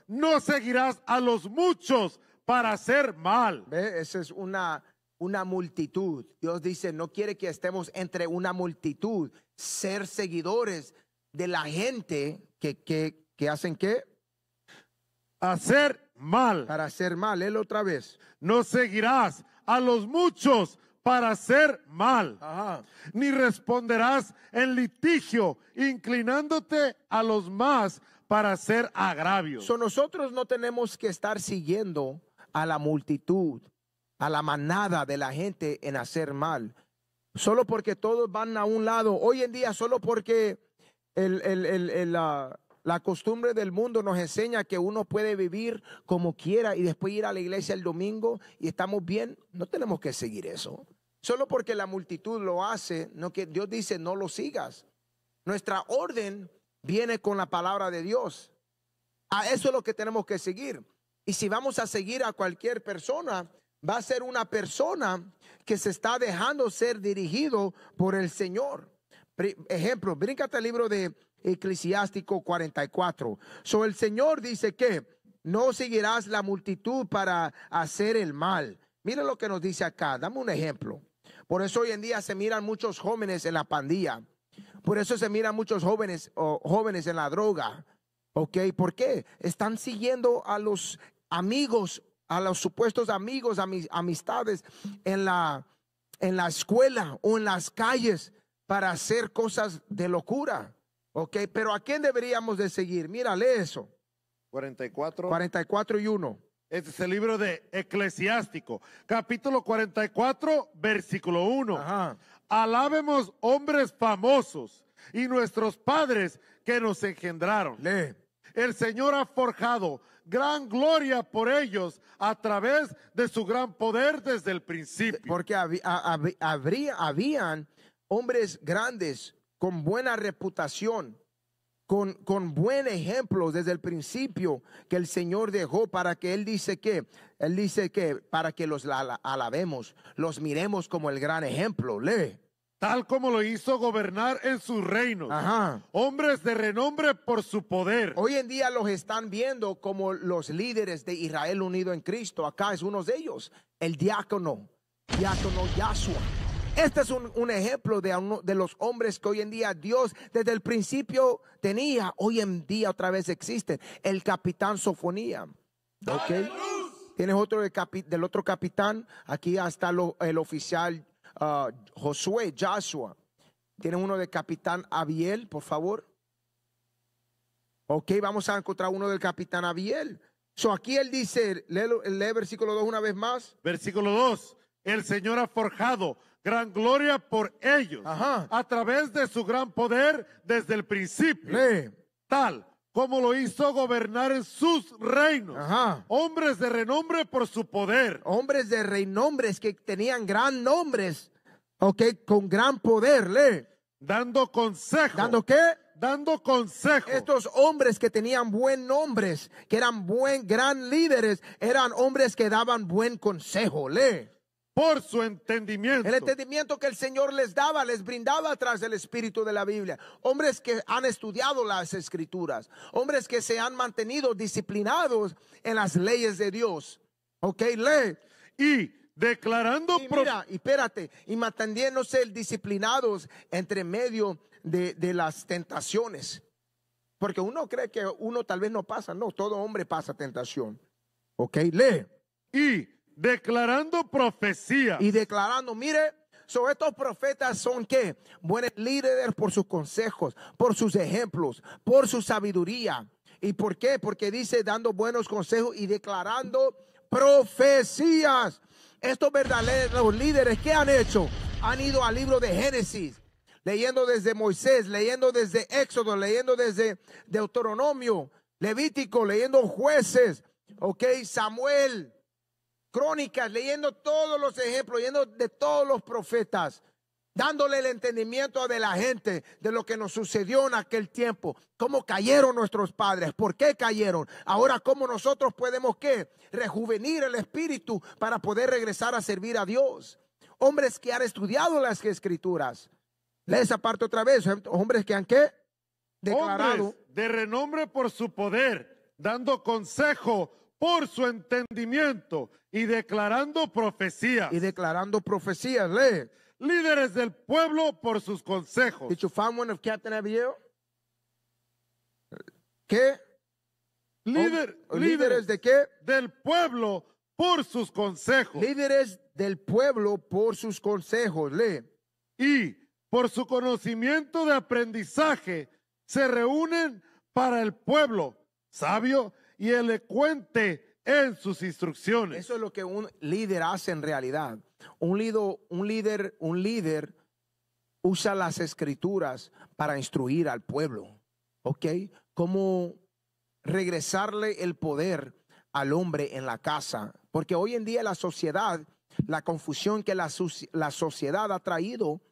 Speaker 2: No seguirás a los muchos para hacer mal. Esa es una, una multitud. Dios dice, no quiere que estemos entre una multitud, ser seguidores de la gente que, que, que hacen qué? Hacer mal. Para hacer mal, él otra vez. No seguirás
Speaker 3: a los muchos para hacer mal, ni responderás en litigio, inclinándote a los más para hacer agravio.
Speaker 2: So nosotros no tenemos que estar siguiendo a la multitud, a la manada de la gente en hacer mal, solo porque todos van a un lado. Hoy en día, solo porque el, el, el, el ah, la costumbre del mundo nos enseña que uno puede vivir como quiera y después ir a la iglesia el domingo y estamos bien. No tenemos que seguir eso. Solo porque la multitud lo hace, no que Dios dice no lo sigas. Nuestra orden viene con la palabra de Dios. A eso es lo que tenemos que seguir. Y si vamos a seguir a cualquier persona, va a ser una persona que se está dejando ser dirigido por el Señor. Ejemplo, bríncate el libro de Eclesiástico 44. So el Señor dice que no seguirás la multitud para hacer el mal. Mira lo que nos dice acá, dame un ejemplo. Por eso hoy en día se miran muchos jóvenes en la pandilla. Por eso se miran muchos jóvenes o jóvenes en la droga. ¿Ok? ¿Por qué? Están siguiendo a los amigos, a los supuestos amigos, a mis amistades en la, en la escuela o en las calles para hacer cosas de locura. Ok, pero ¿a quién deberíamos de seguir? lee eso.
Speaker 3: 44. 44 y 1. Este es el libro de Eclesiástico, capítulo 44, versículo 1. Alabemos hombres famosos y nuestros padres que nos engendraron. Lee. El Señor ha forjado gran gloria por ellos a través de su gran poder desde
Speaker 2: el principio. Porque había, habían hombres grandes, con buena reputación, con, buen ejemplo desde el principio que el Señor dejó para que Él dice que, Él dice que para que los alabemos, los miremos como el gran ejemplo. Lee. Tal como lo hizo gobernar en su reino. Hombres de renombre por su poder. Hoy en día los están viendo como los líderes de Israel unido en Cristo. Acá es uno de ellos, el diácono, diácono Yahshua. Este es un, ejemplo de, uno, de los hombres que hoy en día Dios desde el principio tenía, hoy en día otra vez existen. El capitán Sofonía. Okay. Tienes otro del otro capitán, aquí está el oficial ah, Josué, Joshua. Tienes uno de capitán Abiel, por favor. Ok, vamos a encontrar uno del capitán Abiel. So aquí él dice, lee, lee versículo 2 una vez más. Versículo 2,
Speaker 3: el Señor ha forjado gran gloria por ellos a través de su gran poder desde el principio, tal como lo hizo gobernar en sus reinos, hombres de renombre por su poder. Hombres de renombres que tenían gran nombres, ok, con gran poder, le Dando
Speaker 2: consejo. ¿Dando qué? dando consejo. Estos hombres que tenían buen nombres, que eran buen, gran líderes, eran hombres que daban buen consejo. le por su entendimiento. El entendimiento que el Señor les daba, les brindaba tras el espíritu de la Biblia. Hombres que han estudiado las escrituras, hombres que se han mantenido disciplinados en las leyes de Dios. Ok, lee. Y declarando. mira, y espérate, y manteniéndose disciplinados entre medio de, de las tentaciones. Porque uno cree que uno tal vez no pasa. No, todo hombre pasa tentación. Ok, lee. Y Declarando profecía. Y declarando, mire, sobre estos profetas son que buenos líderes por sus consejos, por sus ejemplos, por su sabiduría. ¿Y por qué? Porque dice dando buenos consejos y declarando profecías. Estos verdaderos líderes, que han hecho? Han ido al libro de Génesis, leyendo desde Moisés, leyendo desde Éxodo, leyendo desde Deuteronomio, Levítico, leyendo jueces, ok, Samuel, crónicas, leyendo todos los ejemplos, leyendo de todos los profetas, dándole el entendimiento de la gente de lo que nos sucedió en aquel tiempo, cómo cayeron nuestros padres, por qué cayeron, ahora cómo nosotros podemos qué, rejuvenir el espíritu para poder regresar a servir a Dios. Hombres que han estudiado las escrituras. Lee esa parte otra vez, hombres que han qué? Declarado. de renombre por su poder, dando
Speaker 3: consejo por su entendimiento y declarando profecías. Y declarando profecías, lee. Líderes del pueblo por sus consejos. Did you find one of ¿Qué? Oh, oh, líderes, líderes de qué? Del pueblo por sus consejos. Líderes del pueblo por sus consejos, lee. Y por su conocimiento de aprendizaje se reúnen para el pueblo sabio
Speaker 2: y cuente en sus instrucciones. Eso es lo que un líder hace en realidad. Un, lido, un líder, un líder usa las escrituras para instruir al pueblo. ¿Ok? Como regresarle el poder al hombre en la casa. Porque hoy en día la sociedad, la confusión que la, la sociedad ha traído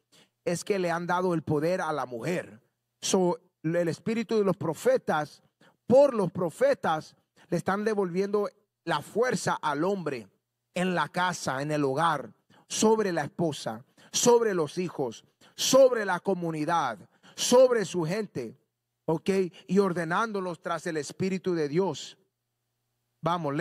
Speaker 2: es que le han dado el poder a la mujer. So, el espíritu de los profetas, por los profetas, le están devolviendo la fuerza al hombre en la casa, en el hogar, sobre la esposa, sobre los hijos, sobre la comunidad, sobre su gente, ¿ok? Y ordenándolos tras el Espíritu de Dios.
Speaker 3: Vamos,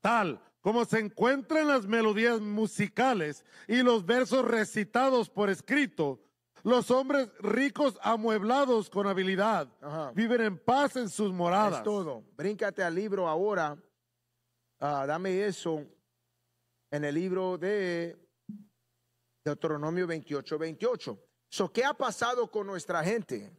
Speaker 3: Tal como se encuentran las melodías musicales y los versos recitados por escrito, los hombres ricos amueblados con habilidad viven en paz en sus moradas. todo. Bríncate al
Speaker 2: libro ahora. Ah, dame eso. En el libro de Deuteronomio 28, 28. So, ¿Qué ha pasado con nuestra gente?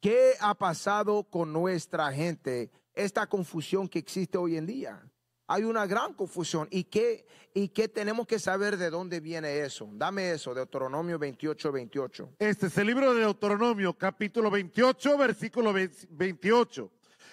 Speaker 2: ¿Qué ha pasado con nuestra gente? Esta confusión que existe hoy en día hay una gran confusión. ¿Y qué, ¿Y qué tenemos que saber de dónde viene eso? Dame eso, Deuteronomio 28, 28.
Speaker 3: Este es el libro de Deuteronomio, capítulo 28, versículo 28.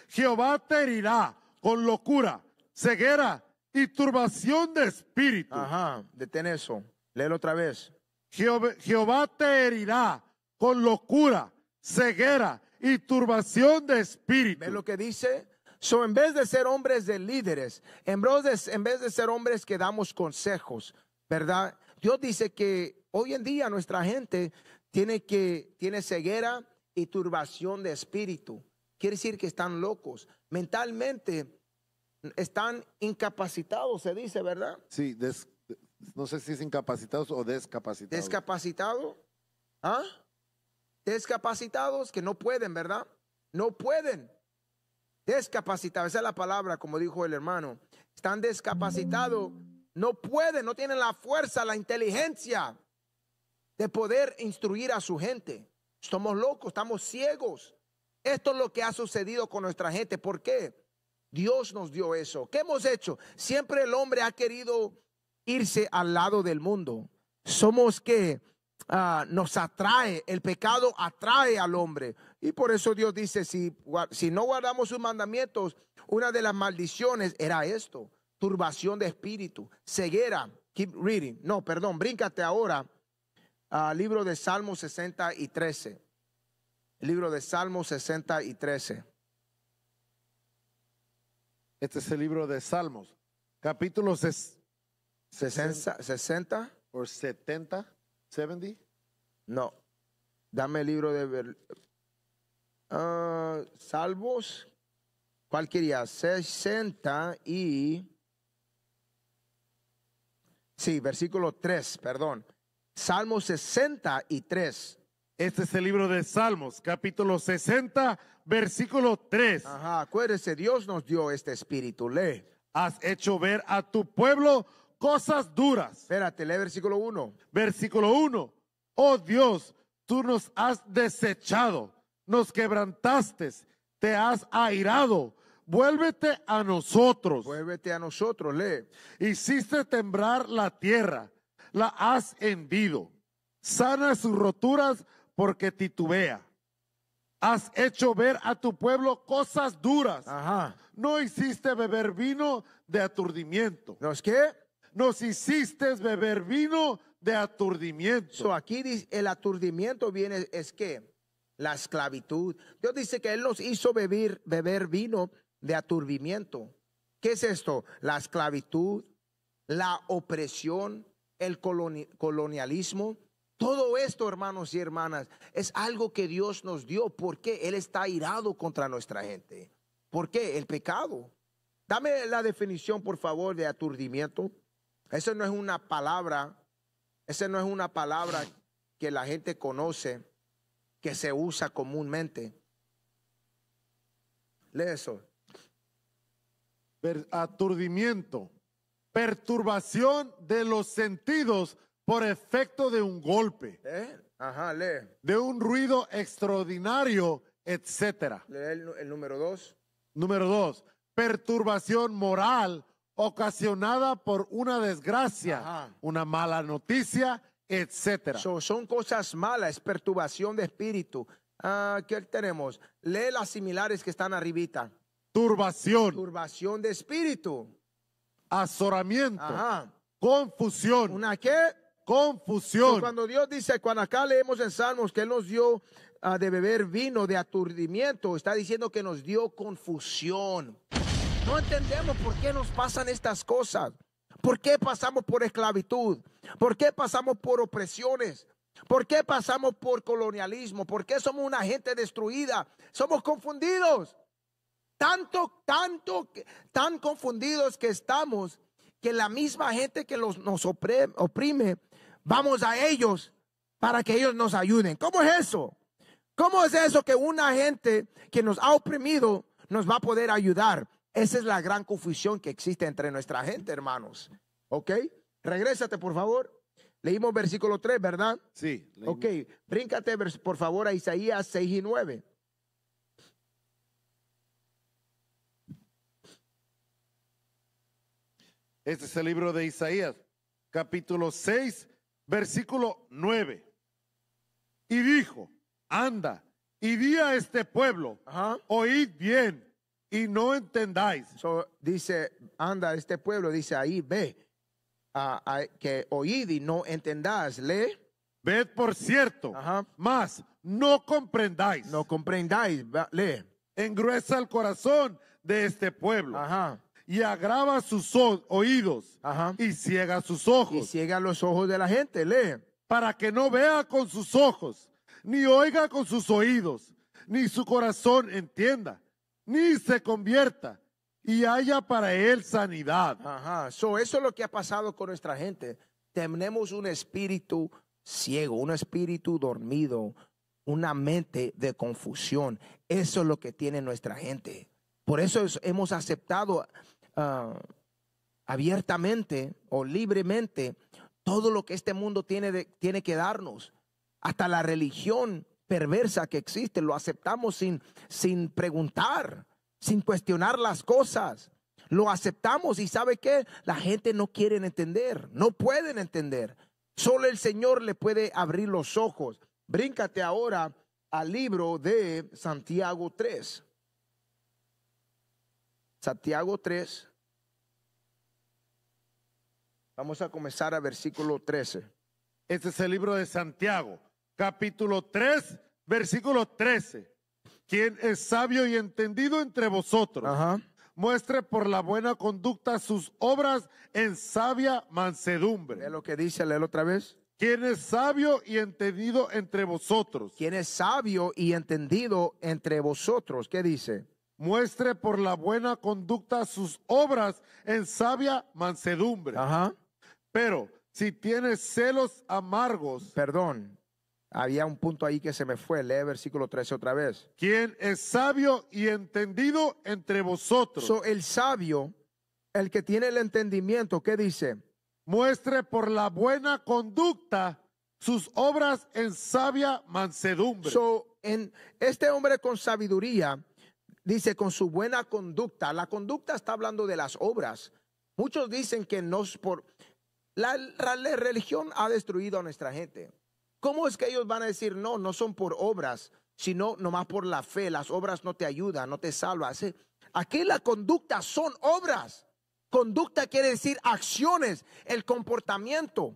Speaker 3: Jehová te herirá con locura, ceguera y turbación de espíritu. Ajá, detén eso. Léelo otra vez. Jehová, Jehová te herirá
Speaker 2: con locura, ceguera y turbación de espíritu. ¿Ves lo que dice? So, en vez de ser hombres de líderes, en vez de, en vez de ser hombres que damos consejos, ¿verdad? Dios dice que hoy en día nuestra gente tiene que tiene ceguera y turbación de espíritu. Quiere decir que están locos. Mentalmente están incapacitados, se dice, ¿verdad? Sí,
Speaker 4: no sé si es incapacitados o descapacitados.
Speaker 2: ¿Descapacitados? ¿Ah? Descapacitados que no pueden, ¿verdad? No pueden. Descapacitado, esa es la palabra, como dijo el hermano, están descapacitados, no pueden, no tienen la fuerza, la inteligencia de poder instruir a su gente. Estamos locos, estamos ciegos. Esto es lo que ha sucedido con nuestra gente. ¿Por qué? Dios nos dio eso. ¿Qué hemos hecho? Siempre el hombre ha querido irse al lado del mundo. Somos que ah, nos atrae, el pecado atrae al hombre. Y por eso Dios dice, si, si no guardamos sus mandamientos, una de las maldiciones era esto, turbación de espíritu, ceguera. Keep reading. No, perdón, bríncate ahora al libro de Salmo 60 y 13. libro de Salmo 60 y 13. Este es el libro de Salmos, capítulo 60, 60 o 70, 70. No, dame el libro de Salmos ah, salvos, quería 60 y... Sí, versículo 3, perdón. Salmo 63.
Speaker 3: Este es el libro de Salmos, capítulo 60, versículo 3. Ajá, acuérdese, Dios nos dio este espíritu, lee. Has hecho ver a tu pueblo cosas duras. Espérate, lee versículo 1. Versículo 1. Oh Dios, tú nos has desechado nos quebrantaste, te has airado. Vuélvete a nosotros. Vuélvete a nosotros, lee. Hiciste temblar la tierra, la has hendido. Sana sus roturas porque titubea. Has hecho ver a tu pueblo cosas duras. No hiciste beber vino de aturdimiento. ¿Nos qué? Nos
Speaker 2: hiciste beber vino de aturdimiento. aquí el aturdimiento viene, es que la esclavitud. Dios dice que Él nos hizo beber, beber vino de aturdimiento. ¿Qué es esto? La esclavitud, la opresión, el colonialismo. Todo esto, hermanos y hermanas, es algo que Dios nos dio ¿Por qué? Él está irado contra nuestra gente. ¿Por qué? El pecado. Dame la definición, por favor, de aturdimiento. Esa no es una palabra, esa no es una palabra que la gente conoce que se usa comúnmente. Lee eso.
Speaker 3: Aturdimiento, perturbación de los sentidos por efecto de un golpe.
Speaker 2: Eh, ajá, lee.
Speaker 4: De un ruido extraordinario, etc.
Speaker 2: Lee el, número dos.
Speaker 3: Número dos, perturbación moral ocasionada por una
Speaker 2: desgracia, una mala noticia, etcétera. son cosas malas, perturbación de espíritu. Uh, ¿Qué tenemos? Lee las similares que están arribita. Turbación. Turbación de espíritu. Azoramiento. Confusión. ¿Una qué? Confusión. cuando Dios dice, cuando acá leemos en Salmos que Él nos dio a ah, de beber vino de aturdimiento, está diciendo que nos dio confusión. No entendemos por qué nos pasan estas cosas. ¿Por qué pasamos por esclavitud? ¿Por qué pasamos por opresiones? ¿Por qué pasamos por colonialismo? ¿Por qué somos una gente destruida? Somos confundidos. Tanto, tanto, tan confundidos que estamos que la misma gente que los, nos oprime, vamos a ellos para que ellos nos ayuden. ¿Cómo es eso? ¿Cómo es eso que una gente que nos ha oprimido nos va a poder ayudar? Esa es la gran confusión que existe entre nuestra gente, hermanos. ¿Ok? Regrésate, por favor. Leímos versículo 3, ¿verdad? Sí. Ok, bríncate, por favor, a Isaías 6 y 9.
Speaker 3: Este es el libro de Isaías, capítulo 6, versículo 9. Y dijo, anda, y di a este pueblo, oíd bien y
Speaker 2: no entendáis. dice, anda este pueblo, dice ahí, ve, que oíd y no entendáis, lee. Ved por cierto,
Speaker 3: Más no comprendáis. No comprendáis, lee. Engruesa el corazón de este pueblo. Y agrava sus oídos y ciega sus ojos. Y ciega los ojos de la gente, lee. Para que no vea con sus ojos, ni oiga con sus oídos, ni su corazón entienda ni se
Speaker 2: convierta y haya para él sanidad. eso es lo que ha pasado con nuestra gente. Tenemos un espíritu ciego, un espíritu dormido, una mente de confusión. Eso es lo que tiene nuestra gente. Por eso hemos aceptado ah, abiertamente o libremente todo lo que este mundo tiene, tiene que darnos. Hasta la religión perversa que existe, lo aceptamos sin, sin preguntar, sin cuestionar las cosas. Lo aceptamos y sabe que la gente no quiere entender, no pueden entender. Solo el Señor le puede abrir los ojos. Bríncate ahora al libro de Santiago 3. Santiago 3. Vamos a comenzar a versículo 13. Este es el libro de Santiago capítulo
Speaker 3: 3, versículo 13. Quien es sabio y entendido entre vosotros, muestre por la buena conducta sus obras en sabia mansedumbre. Es lo que dice, léelo otra vez. Quien es sabio y entendido entre vosotros. Quien es sabio y entendido entre vosotros. ¿Qué dice? Muestre por la buena conducta sus obras en sabia mansedumbre. Ajá. Pero si tienes celos amargos. Perdón. Había un punto ahí que se me fue. Lee versículo 13 otra vez. Quien es sabio y entendido entre vosotros? So, el sabio, el que tiene el entendimiento, ¿qué dice? Muestre por la buena conducta sus obras en sabia
Speaker 2: mansedumbre. So, en este hombre con sabiduría, dice con su buena conducta. La conducta está hablando de las obras. Muchos dicen que nos por... la religión ha destruido a nuestra gente. ¿Cómo es que ellos van a decir, no, no son por obras, sino nomás por la fe? Las obras no te ayudan, no te salvan. Aquí la conducta son obras. Conducta quiere decir acciones, el comportamiento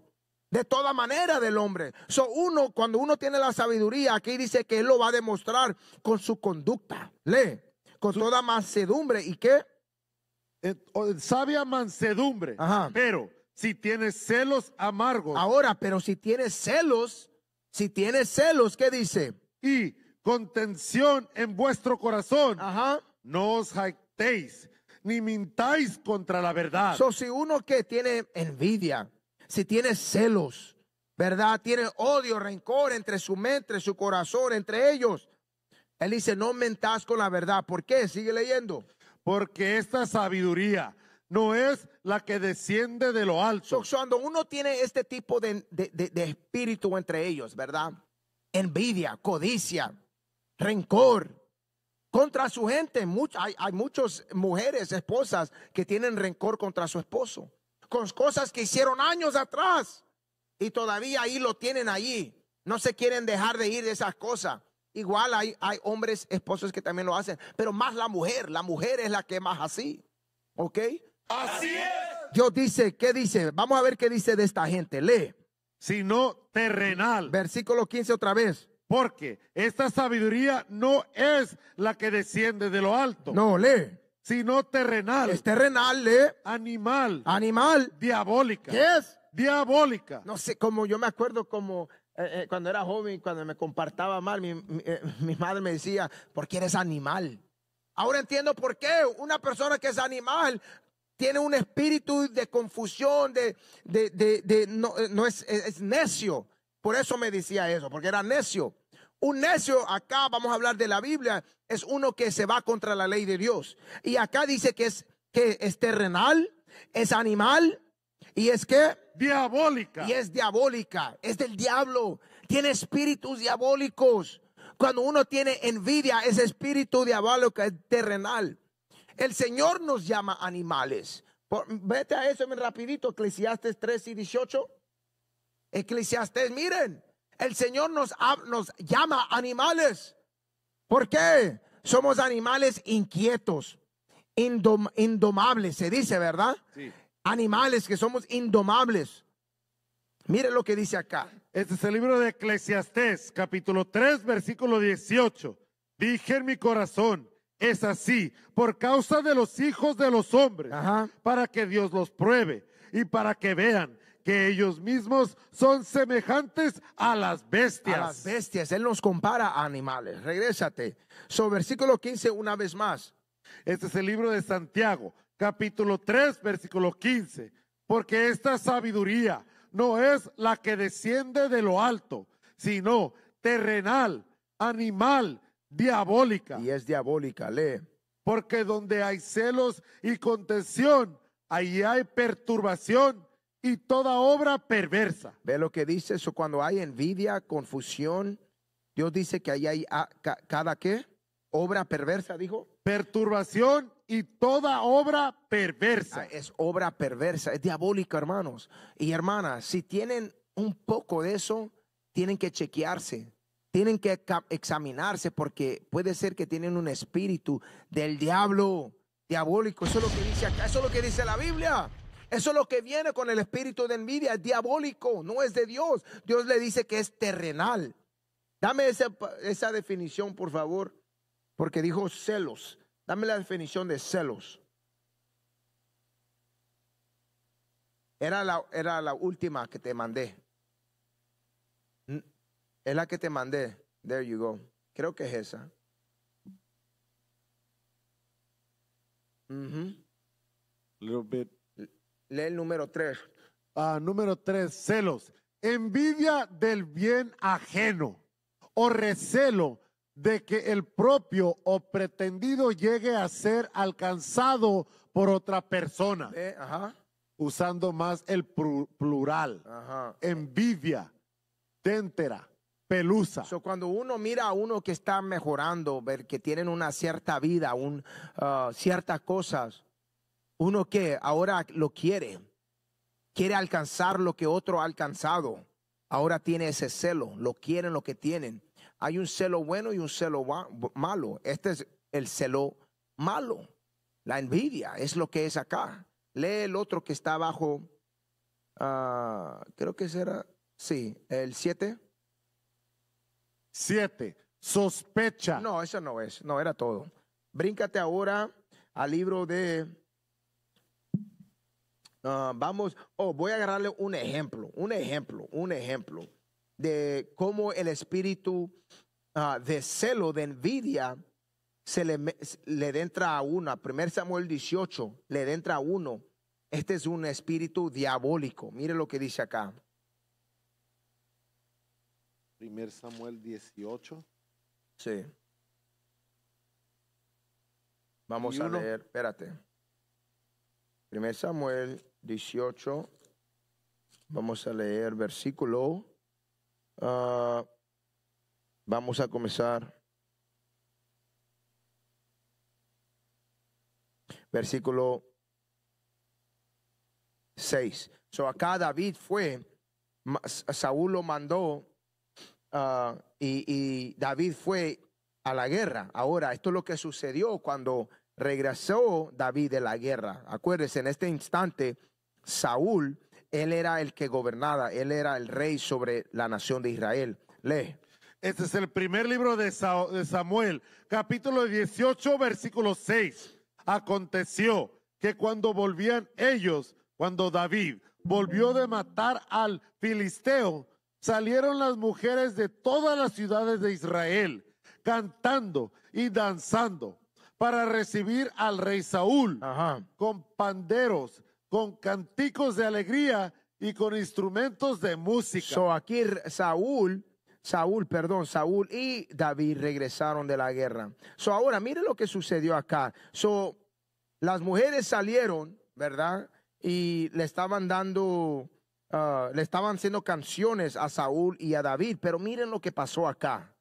Speaker 2: de toda manera del hombre. So uno, cuando uno tiene la sabiduría, aquí dice que él lo va a demostrar con su conducta. Lee, con toda mansedumbre.
Speaker 3: ¿Y qué? Eh, eh, sabia mansedumbre. Pero si tienes celos amargos. Ahora, pero si tienes celos, si tienes celos, ¿qué dice? Y contención en vuestro corazón. No os
Speaker 2: jactéis, ni mintáis contra la verdad. O si uno que tiene envidia, si tiene celos, ¿verdad? Tiene odio, rencor entre su mente, su corazón, entre ellos. Él dice, no mentás con la verdad. ¿Por qué? Sigue leyendo.
Speaker 3: Porque esta sabiduría no es la que desciende de lo alto. cuando
Speaker 2: uno tiene este tipo de, espíritu entre ellos, ¿verdad? Envidia, codicia, rencor contra su gente. hay, hay, muchas mujeres, esposas, que tienen rencor contra su esposo, con cosas que hicieron años atrás y todavía ahí lo tienen allí. No se quieren dejar de ir de esas cosas. Igual hay, hay hombres, esposos que también lo hacen, pero más la mujer. La mujer es la que más así. ¿Ok? Así es. Dios dice, ¿qué dice? Vamos a ver qué dice de esta gente. Lee. Sino terrenal. Versículo 15 otra vez.
Speaker 3: Porque esta sabiduría no es la que desciende de lo alto. No, lee.
Speaker 2: Sino terrenal. Es terrenal, lee. Animal. Animal. Diabólica. ¿Qué es? Diabólica. No sé, como yo me acuerdo como eh, eh, cuando era joven, cuando me compartaba mal, mi, eh, mi, madre me decía, ¿por qué eres animal? Ahora entiendo por qué una persona que es animal tiene un espíritu de confusión, de, de, no, eh, eh, es, necio. Por eso me decía eso, porque era necio. Un necio, acá vamos a hablar de la Biblia, es uno que se va contra la ley de Dios. Y acá dice que es, que es terrenal, es animal y es que... Diabólica. Y es diabólica, es del diablo, tiene espíritus diabólicos. Cuando uno tiene envidia, ese espíritu diabólico es terrenal. El Señor nos llama animales. vete a eso rapidito, Eclesiastes 3 y 18. Eclesiastes, miren, el Señor nos, nos llama animales. ¿Por qué? Somos animales inquietos, indomables, se dice, ¿verdad? Animales que somos indomables. Miren lo que dice acá. Este es el libro de Eclesiastés, capítulo
Speaker 3: 3, versículo 18. Dije en mi corazón, es así, por causa de los hijos de los hombres, para que Dios los pruebe y para que vean que ellos mismos son semejantes a las bestias. A las bestias, Él nos compara a animales. Regrésate. So, versículo 15, una vez más. Este es el libro de Santiago, capítulo 3, versículo 15. Porque esta sabiduría no es la que desciende de lo alto, sino terrenal, animal diabólica. Y es diabólica, lee. Porque donde hay celos y contención, ahí hay perturbación y toda
Speaker 2: obra perversa. Ve lo que dice eso, cuando hay envidia, confusión, Dios dice que ahí hay ah, cada qué? Obra perversa, dijo. Perturbación y toda obra perversa. Ah, es obra perversa, es diabólica, hermanos y hermanas. Si tienen un poco de eso, tienen que chequearse tienen que examinarse porque puede ser que tienen un espíritu del diablo diabólico. Eso es lo que dice acá, eso es lo que dice la Biblia. Eso es lo que viene con el espíritu de envidia, es diabólico, no es de Dios. Dios le dice que es terrenal. Dame esa, esa definición, por favor, porque dijo celos. Dame la definición de celos. Era la, era la última que te mandé. Es la que te mandé. There you go. Creo que es esa.
Speaker 3: Little bit.
Speaker 2: Lee el número tres. Ah,
Speaker 3: número tres, celos. Envidia del bien ajeno o
Speaker 4: recelo de que el propio o pretendido llegue a ser
Speaker 3: alcanzado por otra persona. Eh, ajá. Usando más el plural.
Speaker 2: Envidia, téntera, pelusa. So, cuando uno mira a uno que está mejorando, ver que tienen una cierta vida, un, uh, ciertas cosas, uno que ahora lo quiere, quiere alcanzar lo que otro ha alcanzado, ahora tiene ese celo, lo quieren lo que tienen. Hay un celo bueno y un celo malo. Este es el celo malo. La envidia es lo que es acá. Lee el otro que está abajo, uh, creo que será, sí, el 7. Siete, sospecha. No, eso no es, no era todo. Bríncate ahora al libro de... Ah, vamos, oh, voy a agarrarle un ejemplo, un ejemplo, un ejemplo de cómo el espíritu ah, de celo, de envidia, se le, le entra a una. Primer Samuel 18, le entra a uno. Este es un espíritu diabólico. Mire lo que dice acá.
Speaker 4: Primer Samuel 18.
Speaker 2: Sí. Vamos a leer, espérate. Primer Samuel 18, vamos a leer versículo. Ah, vamos a comenzar. Versículo 6. So acá David fue, Saúl lo mandó Ah, y, David fue a la guerra. Ahora, esto es lo que sucedió cuando regresó David de la guerra. Acuérdense, en este instante, Saúl, él era el que gobernaba, él era el rey sobre la nación de Israel. Lee. Este es el
Speaker 3: primer libro de, de Samuel, capítulo 18, versículo 6. Aconteció que cuando volvían ellos, cuando David volvió de matar al filisteo, salieron las mujeres de todas las ciudades de Israel, cantando y danzando para recibir al rey Saúl, con panderos, con canticos de alegría y con
Speaker 2: instrumentos de música. So aquí Saúl, Saúl, perdón, Saúl y David regresaron de la guerra. So ahora mire lo que sucedió acá. So las mujeres salieron, ¿verdad? Y le estaban dando Ah, le estaban haciendo canciones a Saúl y a David, pero miren lo que pasó acá.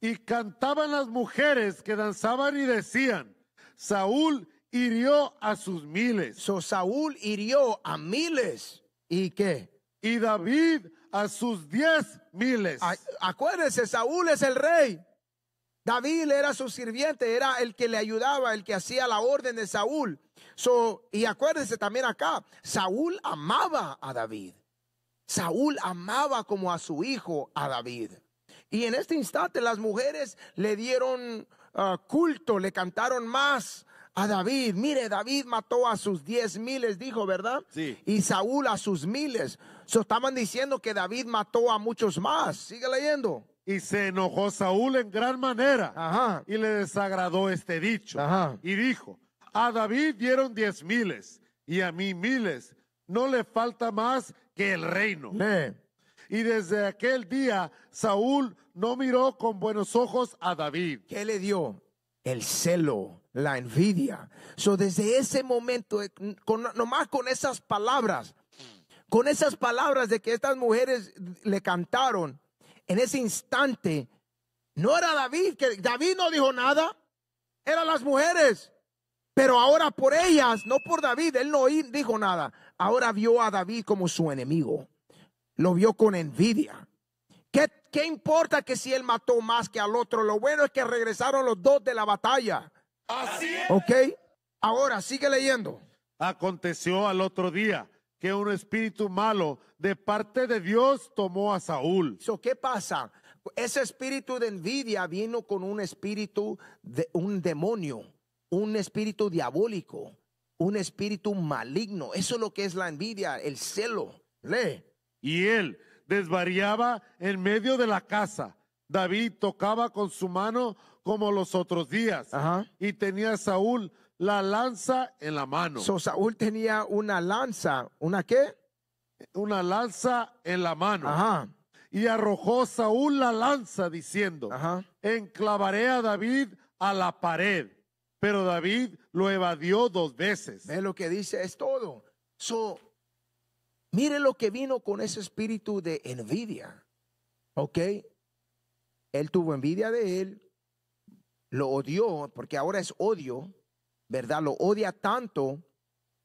Speaker 3: Y cantaban las mujeres que danzaban y decían, Saúl hirió a sus miles. So Saúl hirió a miles. ¿Y
Speaker 2: qué? Y David a sus diez miles. acuérdense, Saúl es el rey. David era su sirviente, era el que le ayudaba, el que hacía la orden de Saúl y acuérdense también acá, Saúl amaba a David. Saúl amaba como a su hijo, a David. Y en este instante las mujeres le dieron ah, culto, le cantaron más a David. Mire, David mató a sus diez miles, dijo, ¿verdad? Sí. Y Saúl a sus miles. So, estaban diciendo que David mató a muchos más. Sigue leyendo. Y se enojó
Speaker 3: Saúl en gran manera. Ajá. Y le desagradó este dicho. Ajá. Y dijo, a David dieron diez miles y a mí miles. No le falta más que el reino. Y desde aquel día Saúl no miró con
Speaker 2: buenos ojos a David. ¿Qué le dio? El celo, la envidia. So desde ese momento, eh, con, nomás con esas palabras, con esas palabras de que estas mujeres le cantaron, en ese instante, no era David, que David no dijo nada, eran las mujeres. Pero ahora por ellas, no por David, él no dijo nada. Ahora vio a David como su enemigo. Lo vio con envidia. ¿Qué, importa que si él mató más que al otro? Lo bueno es que regresaron los dos de la batalla. Así es. ¿Ok?
Speaker 3: Ahora sigue leyendo. Aconteció al otro día que un espíritu malo
Speaker 2: de parte de Dios tomó a Saúl. ¿Qué pasa? Ese espíritu de envidia vino con un espíritu de un demonio un espíritu diabólico, un espíritu maligno. Eso es lo que es la envidia, el celo.
Speaker 3: Lee. Y él desvariaba en medio de la casa. David tocaba con su mano como los otros días. Y tenía Saúl la lanza en la mano. So, Saúl tenía una lanza, ¿una qué? Una lanza en la mano. Ajá. Y arrojó Saúl la lanza diciendo, enclavaré a David a la pared pero David lo
Speaker 2: evadió dos veces. Ve lo que dice, es todo. So, mire lo que vino con ese espíritu de envidia. ¿Ok? Él tuvo envidia de él, lo odió, porque ahora es odio, ¿verdad? Lo odia tanto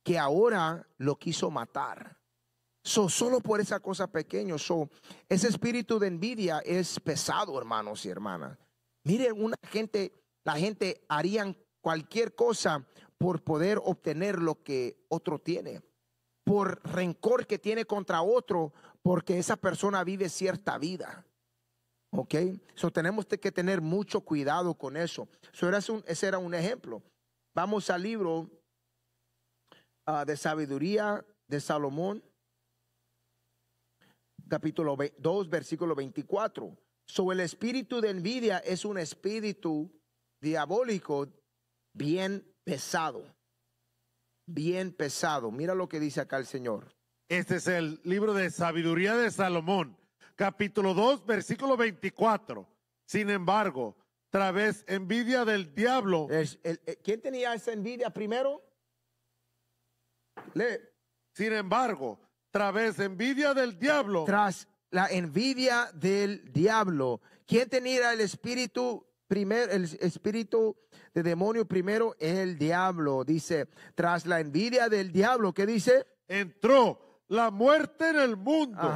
Speaker 2: que ahora lo quiso matar. So, solo por esa cosa pequeña. So, ese espíritu de envidia es pesado, hermanos y hermanas. Miren, una gente, la gente harían cualquier cosa por poder obtener lo que otro tiene, por rencor que tiene contra otro, porque esa persona vive cierta vida. ¿Ok? So, tenemos que tener mucho cuidado con eso. So, era un, ese era un ejemplo. Vamos al libro ah, de sabiduría de Salomón, capítulo 2, versículo 24. Sobre el espíritu de envidia es un espíritu diabólico bien pesado, bien pesado. Mira lo que dice acá el Señor. Este es el libro
Speaker 3: de sabiduría de Salomón, capítulo 2, versículo 24. Sin embargo, través envidia del diablo. Eh, ¿Quién tenía esa envidia primero? Le. Sin embargo, través
Speaker 2: envidia del diablo. Tras la envidia del diablo. ¿Quién tenía el espíritu primero, el espíritu de este demonio primero es el diablo. Dice, tras la envidia del diablo, ¿qué dice? Entró la muerte en
Speaker 3: el mundo.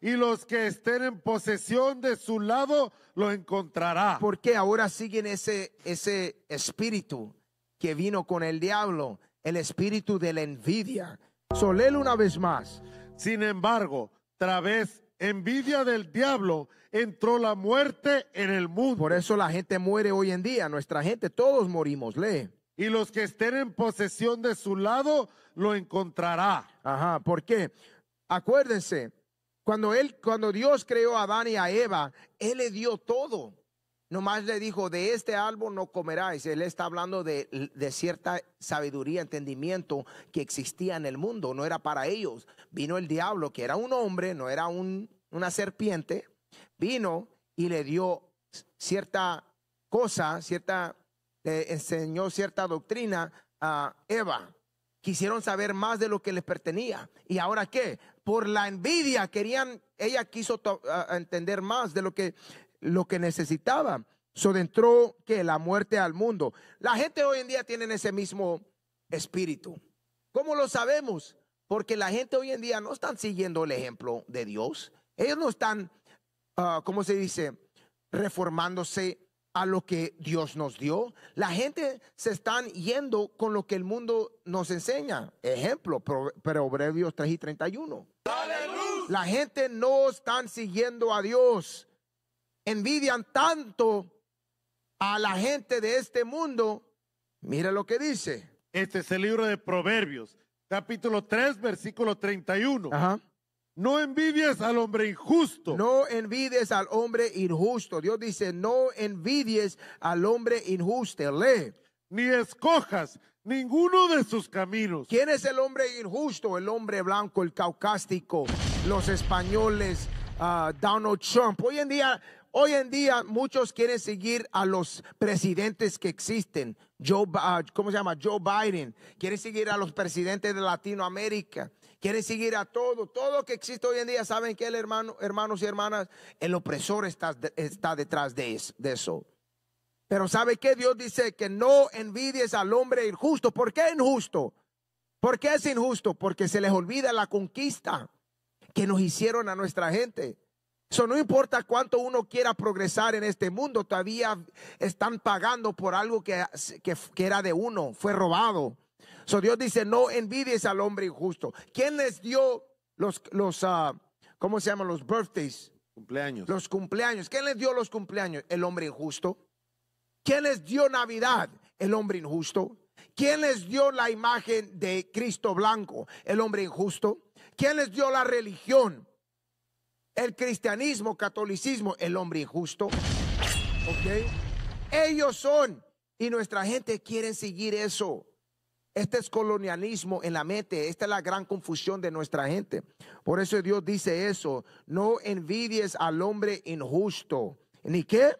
Speaker 3: Y los que estén en posesión de su lado lo encontrará.
Speaker 2: Porque ahora siguen ese, ese espíritu que vino con el diablo, el espíritu de la envidia. Solelo una vez más. Sin
Speaker 3: embargo, través envidia del diablo, entró la muerte en el mundo. Por eso la gente muere hoy en día, nuestra gente, todos morimos, lee. Y los que estén en posesión de su lado, lo encontrará. Ajá, porque Acuérdense,
Speaker 2: cuando, él, cuando Dios creó a Adán y a Eva, Él le dio todo. Nomás le dijo, de este árbol no comeráis. Él está hablando de, cierta sabiduría, entendimiento que existía en el mundo, no era para ellos. Vino el diablo, que era un hombre, no era un, una serpiente, vino y le dio cierta cosa, cierta, le enseñó cierta doctrina a Eva. Quisieron saber más de lo que les pertenía. ¿Y ahora qué? Por la envidia querían, ella quiso entender más de lo que lo que necesitaba. So entró que la muerte al mundo. La gente hoy en día tiene ese mismo espíritu. ¿Cómo lo sabemos? Porque la gente hoy en día no están siguiendo el ejemplo de Dios. Ellos no están, uh, ¿cómo se dice? Reformándose a lo que Dios nos dio. La gente se están yendo con lo que el mundo nos enseña. Ejemplo, Proverbios 3 y 31. La gente no están siguiendo a Dios envidian tanto a la gente de este mundo, mira lo que dice.
Speaker 3: Este es el libro de Proverbios, capítulo 3, versículo 31.
Speaker 2: No envidies al hombre injusto. No envidies al hombre injusto. Dios dice, no envidies al hombre injusto. Lee. Ni escojas ninguno de sus caminos. ¿Quién es el hombre injusto? El hombre blanco, el caucástico, los españoles, ah, Donald Trump. Hoy en día Hoy en día muchos quieren seguir a los presidentes que existen. Joe, ah, ¿cómo se llama? Joe Biden. quiere seguir a los presidentes de Latinoamérica. Quiere seguir a todo. Todo que existe hoy en día, saben que el hermano, hermanos y hermanas, el opresor está, está detrás de, de eso. Pero ¿sabe qué? Dios dice que no envidies al hombre injusto. ¿Por qué injusto? ¿Por qué es injusto? Porque se les olvida la conquista que nos hicieron a nuestra gente. So, no importa cuánto uno quiera progresar en este mundo, todavía están pagando por algo que, que, era de uno, fue robado. So, Dios dice, no envidies al hombre injusto. ¿Quién les dio los, los ah, ¿cómo se Los birthdays. Cumpleaños. Los cumpleaños. ¿Quién les dio los cumpleaños? El hombre injusto. ¿Quién les dio Navidad? El hombre injusto. ¿Quién les dio la imagen de Cristo blanco? El hombre injusto. ¿Quién les dio la religión? el cristianismo, catolicismo, el hombre injusto. ¿Ok? Ellos son. Y nuestra gente quiere seguir eso. Este es colonialismo en la mente. Esta es la gran confusión de nuestra gente. Por eso Dios dice eso. No envidies al hombre injusto. ¿Ni qué?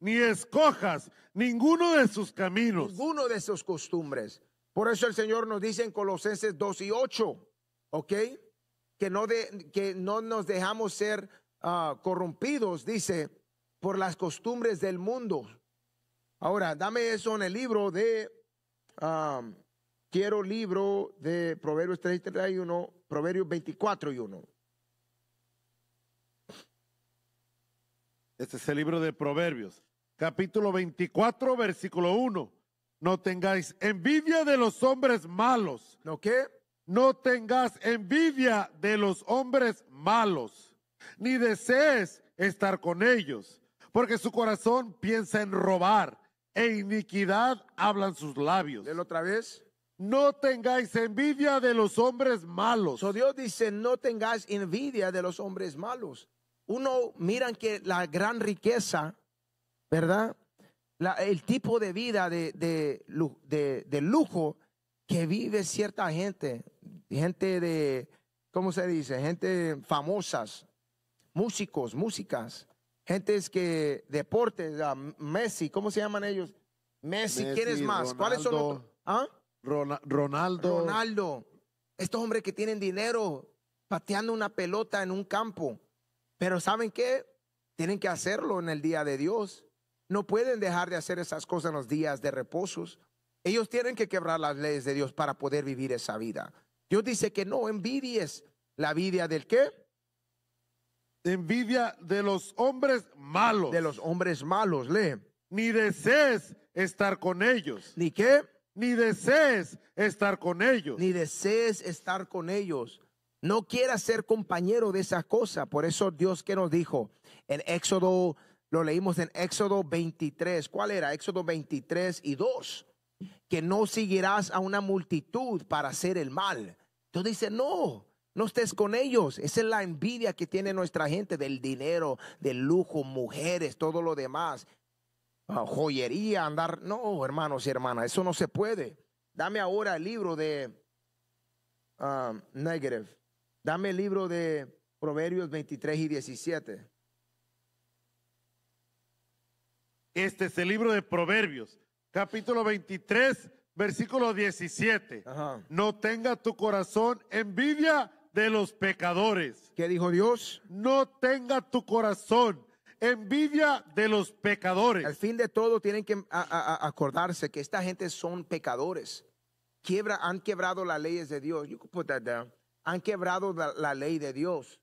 Speaker 2: Ni escojas ninguno de sus caminos. Ninguno de sus costumbres. Por eso el Señor nos dice en Colosenses 2 y 8. ¿Ok? que no, de, que no nos dejamos ser ah, corrompidos, dice, por las costumbres del mundo. Ahora, dame eso en el libro de, ah, quiero libro de Proverbios y 31, Proverbios 24 y 1. Este es
Speaker 3: el libro de Proverbios, capítulo 24, versículo 1. No tengáis envidia de los hombres malos. ¿No qué? No tengas envidia de los hombres malos, ni desees estar con ellos, porque su corazón piensa en robar, e iniquidad hablan sus labios. ¿De otra vez.
Speaker 2: No tengáis envidia de los hombres malos. O Dios dice, no tengáis envidia de los hombres malos. Uno, miran que la gran riqueza, ¿verdad? el tipo de vida de lujo que vive cierta gente, gente de, ¿cómo se dice? Gente famosas, músicos, músicas, gentes que, deportes, Messi, ¿cómo se llaman ellos? Messi, ¿quién es más? ¿Cuáles son los... ¿Ah? Ronaldo. Ronaldo. Estos hombres que tienen dinero pateando una pelota en un campo. Pero ¿saben qué? Tienen que hacerlo en el día de Dios. No pueden dejar de hacer esas cosas en los días de reposos. Ellos tienen que quebrar las leyes de Dios para poder vivir esa vida. Dios dice que no envidies la vida del qué? Envidia de los hombres malos. De los hombres malos,
Speaker 3: lee. Ni desees estar con ellos. ¿Ni qué? Ni desees
Speaker 2: estar con ellos. Ni desees estar con ellos. No quieras ser compañero de esa cosa Por eso Dios que nos dijo en Éxodo, lo leímos en Éxodo 23. ¿Cuál era? Éxodo 23 y 2. Que no seguirás a una multitud para hacer el mal entonces dice, no, no estés con ellos. Esa es la envidia que tiene nuestra gente del dinero, del lujo, mujeres, todo lo demás. Ah, joyería, andar. No, hermanos y hermanas, eso no se puede. Dame ahora el libro de Negerev. Um, Negative. Dame el libro de Proverbios 23 y 17.
Speaker 3: Este es el libro de Proverbios, capítulo 23 versículo 17. No tenga tu corazón envidia de los pecadores. ¿Qué
Speaker 2: dijo Dios? No tenga tu corazón envidia de los pecadores. Al fin de todo tienen que acordarse que esta gente son pecadores. han quebrado las leyes de Dios. You Han quebrado la, ley de Dios.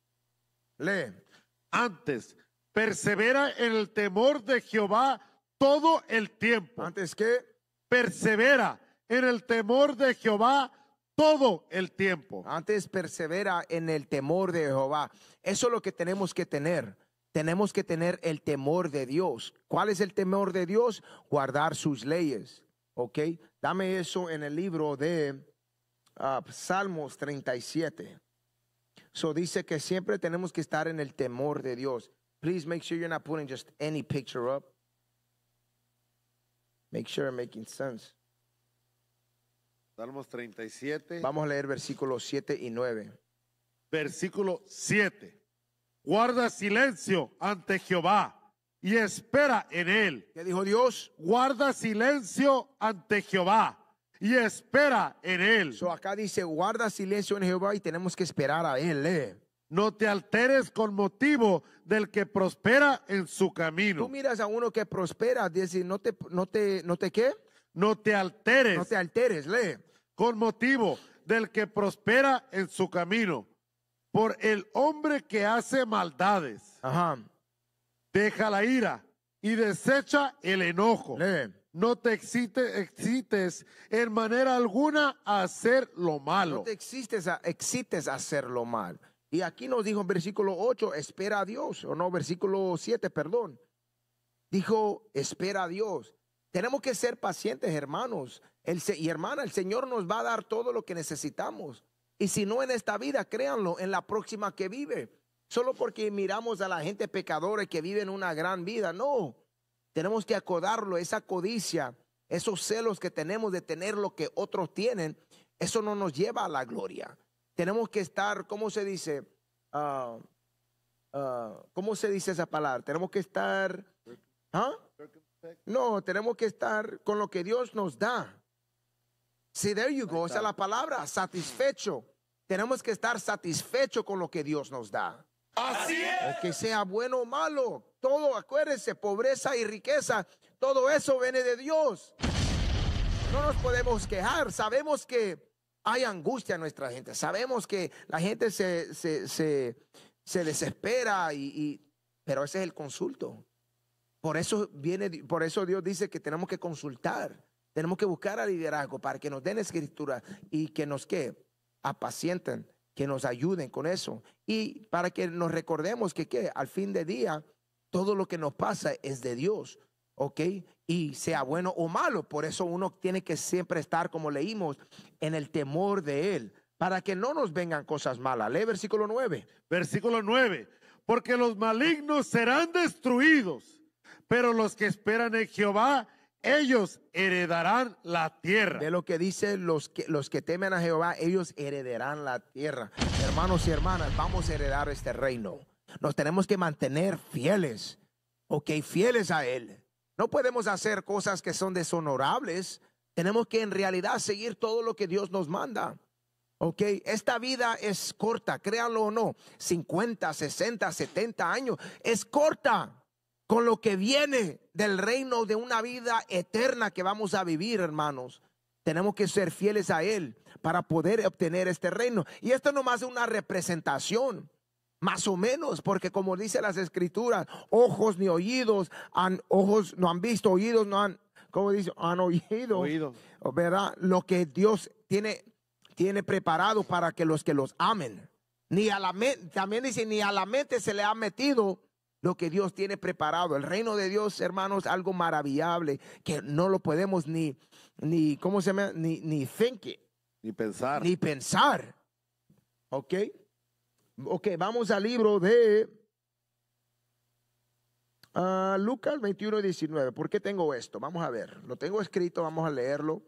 Speaker 2: Lee. Antes, persevera en el temor de Jehová
Speaker 3: todo el tiempo. Antes que persevera en el temor
Speaker 2: de Jehová todo el tiempo. Antes persevera en el temor de Jehová. Eso es lo que tenemos que tener. Tenemos que tener el temor de Dios. ¿Cuál es el temor de Dios? Guardar sus leyes. ¿Ok? Dame eso en el libro de ah, Salmos 37. So dice que siempre tenemos que estar en el temor de Dios. Please make sure you're not putting just any picture up. Make sure I'm making sense.
Speaker 3: 37. Vamos
Speaker 2: a leer versículos 7 y 9. Versículo 7. Guarda
Speaker 3: silencio ante Jehová y espera en él. ¿Qué dijo Dios? Guarda silencio ante Jehová y espera en él. acá dice, guarda silencio en Jehová y tenemos que esperar a él. Eh". No te alteres con motivo del que prospera en su camino. Tú miras a uno que prospera, dice, no te, no te, no te qué? No te alteres. No te alteres, lee con motivo del que prospera en su camino, por el hombre que hace maldades. Deja la ira y desecha el enojo. No te exites excites en manera alguna
Speaker 2: a hacer lo malo. No te excites a, excites a hacer lo mal. Y aquí nos dijo en versículo 8, espera a Dios, o no, versículo 7, perdón. Dijo, espera a Dios. Tenemos que ser pacientes, hermanos y hermana. El Señor nos va a dar todo lo que necesitamos. Y si no en esta vida, créanlo, en la próxima que vive. Solo porque miramos a la gente pecadora que vive en una gran vida. No, tenemos que acordarlo. esa codicia, esos celos que tenemos de tener lo que otros tienen, eso no nos lleva a la gloria. Tenemos que estar, ¿cómo se dice? Ah, ah, ¿Cómo se dice esa palabra? Tenemos que estar... ¿ah? No, tenemos que estar con lo que Dios nos da. Si there you go, esa es la palabra, satisfecho. Tenemos que estar satisfecho con lo que Dios nos da. Así es. Que sea bueno o malo, todo, acuérdense, pobreza y riqueza, todo eso viene de Dios. No nos podemos quejar, sabemos que hay angustia en nuestra gente, sabemos que la gente se, desespera, pero ese es el consulto. Por eso, viene, por eso Dios dice que tenemos que consultar, tenemos que buscar al liderazgo para que nos den escritura y que nos que apacienten, que nos ayuden con eso y para que nos recordemos que al fin de día todo lo que nos pasa es de Dios. ¿ok? Y sea bueno o malo. Por eso uno tiene que siempre estar, como leímos, en el temor de Él, para que no nos vengan cosas malas. Lee versículo 9. Versículo
Speaker 3: 9. Porque los malignos serán destruidos pero los que
Speaker 2: esperan en Jehová, ellos heredarán la tierra. De lo que dice los que, los que temen a Jehová, ellos heredarán la tierra. Hermanos y hermanas, vamos a heredar este reino. Nos tenemos que mantener fieles, ok, fieles a Él. No podemos hacer cosas que son deshonorables. Tenemos que en realidad seguir todo lo que Dios nos manda. Ok, esta vida es corta, créanlo o no, 50, 60, 70 años, es corta con lo que viene del reino de una vida eterna que vamos a vivir, hermanos. Tenemos que ser fieles a Él para poder obtener este reino. Y esto más es una representación, más o menos, porque como dice las escrituras, ojos ni oídos, han, ojos no han visto, oídos no han, como dice, han oído, ¿verdad? Lo que Dios tiene, tiene preparado para que los que los amen. Ni a la mente, también dice, ni a la mente se le ha metido lo que Dios tiene preparado. El reino de Dios, hermanos, algo maravillable que no lo podemos ni, ni, ¿cómo se llama? Ni, ni think Ni pensar. Ni pensar. ¿Ok? Ok, vamos al libro de ah, Lucas 21, 19. ¿Por qué tengo esto? Vamos a ver. Lo tengo escrito, vamos a leerlo.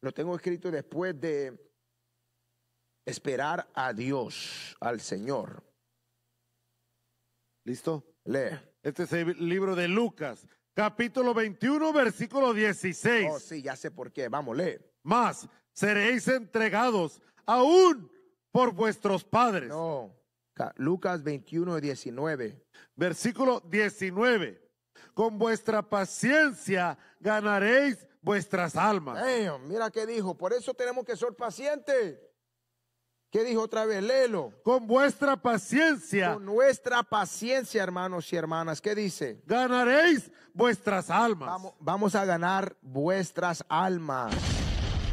Speaker 2: Lo tengo escrito después de esperar a Dios, al Señor.
Speaker 4: ¿Listo?
Speaker 3: Lee. Este es el libro de Lucas, capítulo 21, versículo 16. Oh, sí, ya sé por qué. Vamos, lee. Más seréis entregados aún por vuestros padres. No. Lucas 21, 19. Versículo 19. Con vuestra paciencia ganaréis vuestras almas. mira qué dijo. Por eso tenemos
Speaker 2: que ser pacientes. ¿Qué dijo otra vez? Léelo. Con vuestra paciencia. Con nuestra paciencia, hermanos y hermanas. ¿Qué dice? Ganaréis vuestras almas. Vamos, a ganar vuestras almas.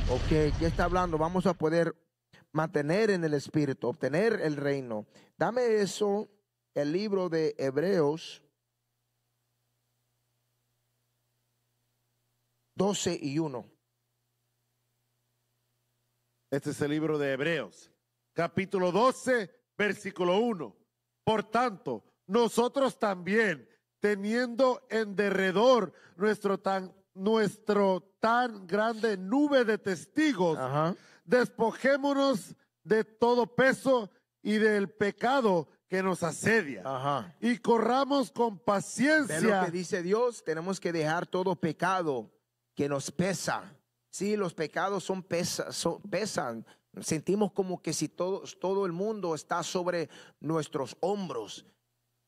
Speaker 2: Ok, ¿qué está hablando? Vamos a poder mantener en el espíritu, obtener el reino. Dame eso, el libro de Hebreos 12 y 1.
Speaker 3: Este es el libro de Hebreos capítulo 12, versículo 1. Por tanto, nosotros también, teniendo en derredor nuestro tan, nuestro tan grande nube de testigos, despojémonos de todo peso y del pecado
Speaker 2: que nos asedia. Y corramos con paciencia. lo que dice Dios, tenemos que dejar todo pecado que nos pesa. Sí, los pecados son, pesa, son pesan, Sentimos como que si todo, todo el mundo está sobre nuestros hombros.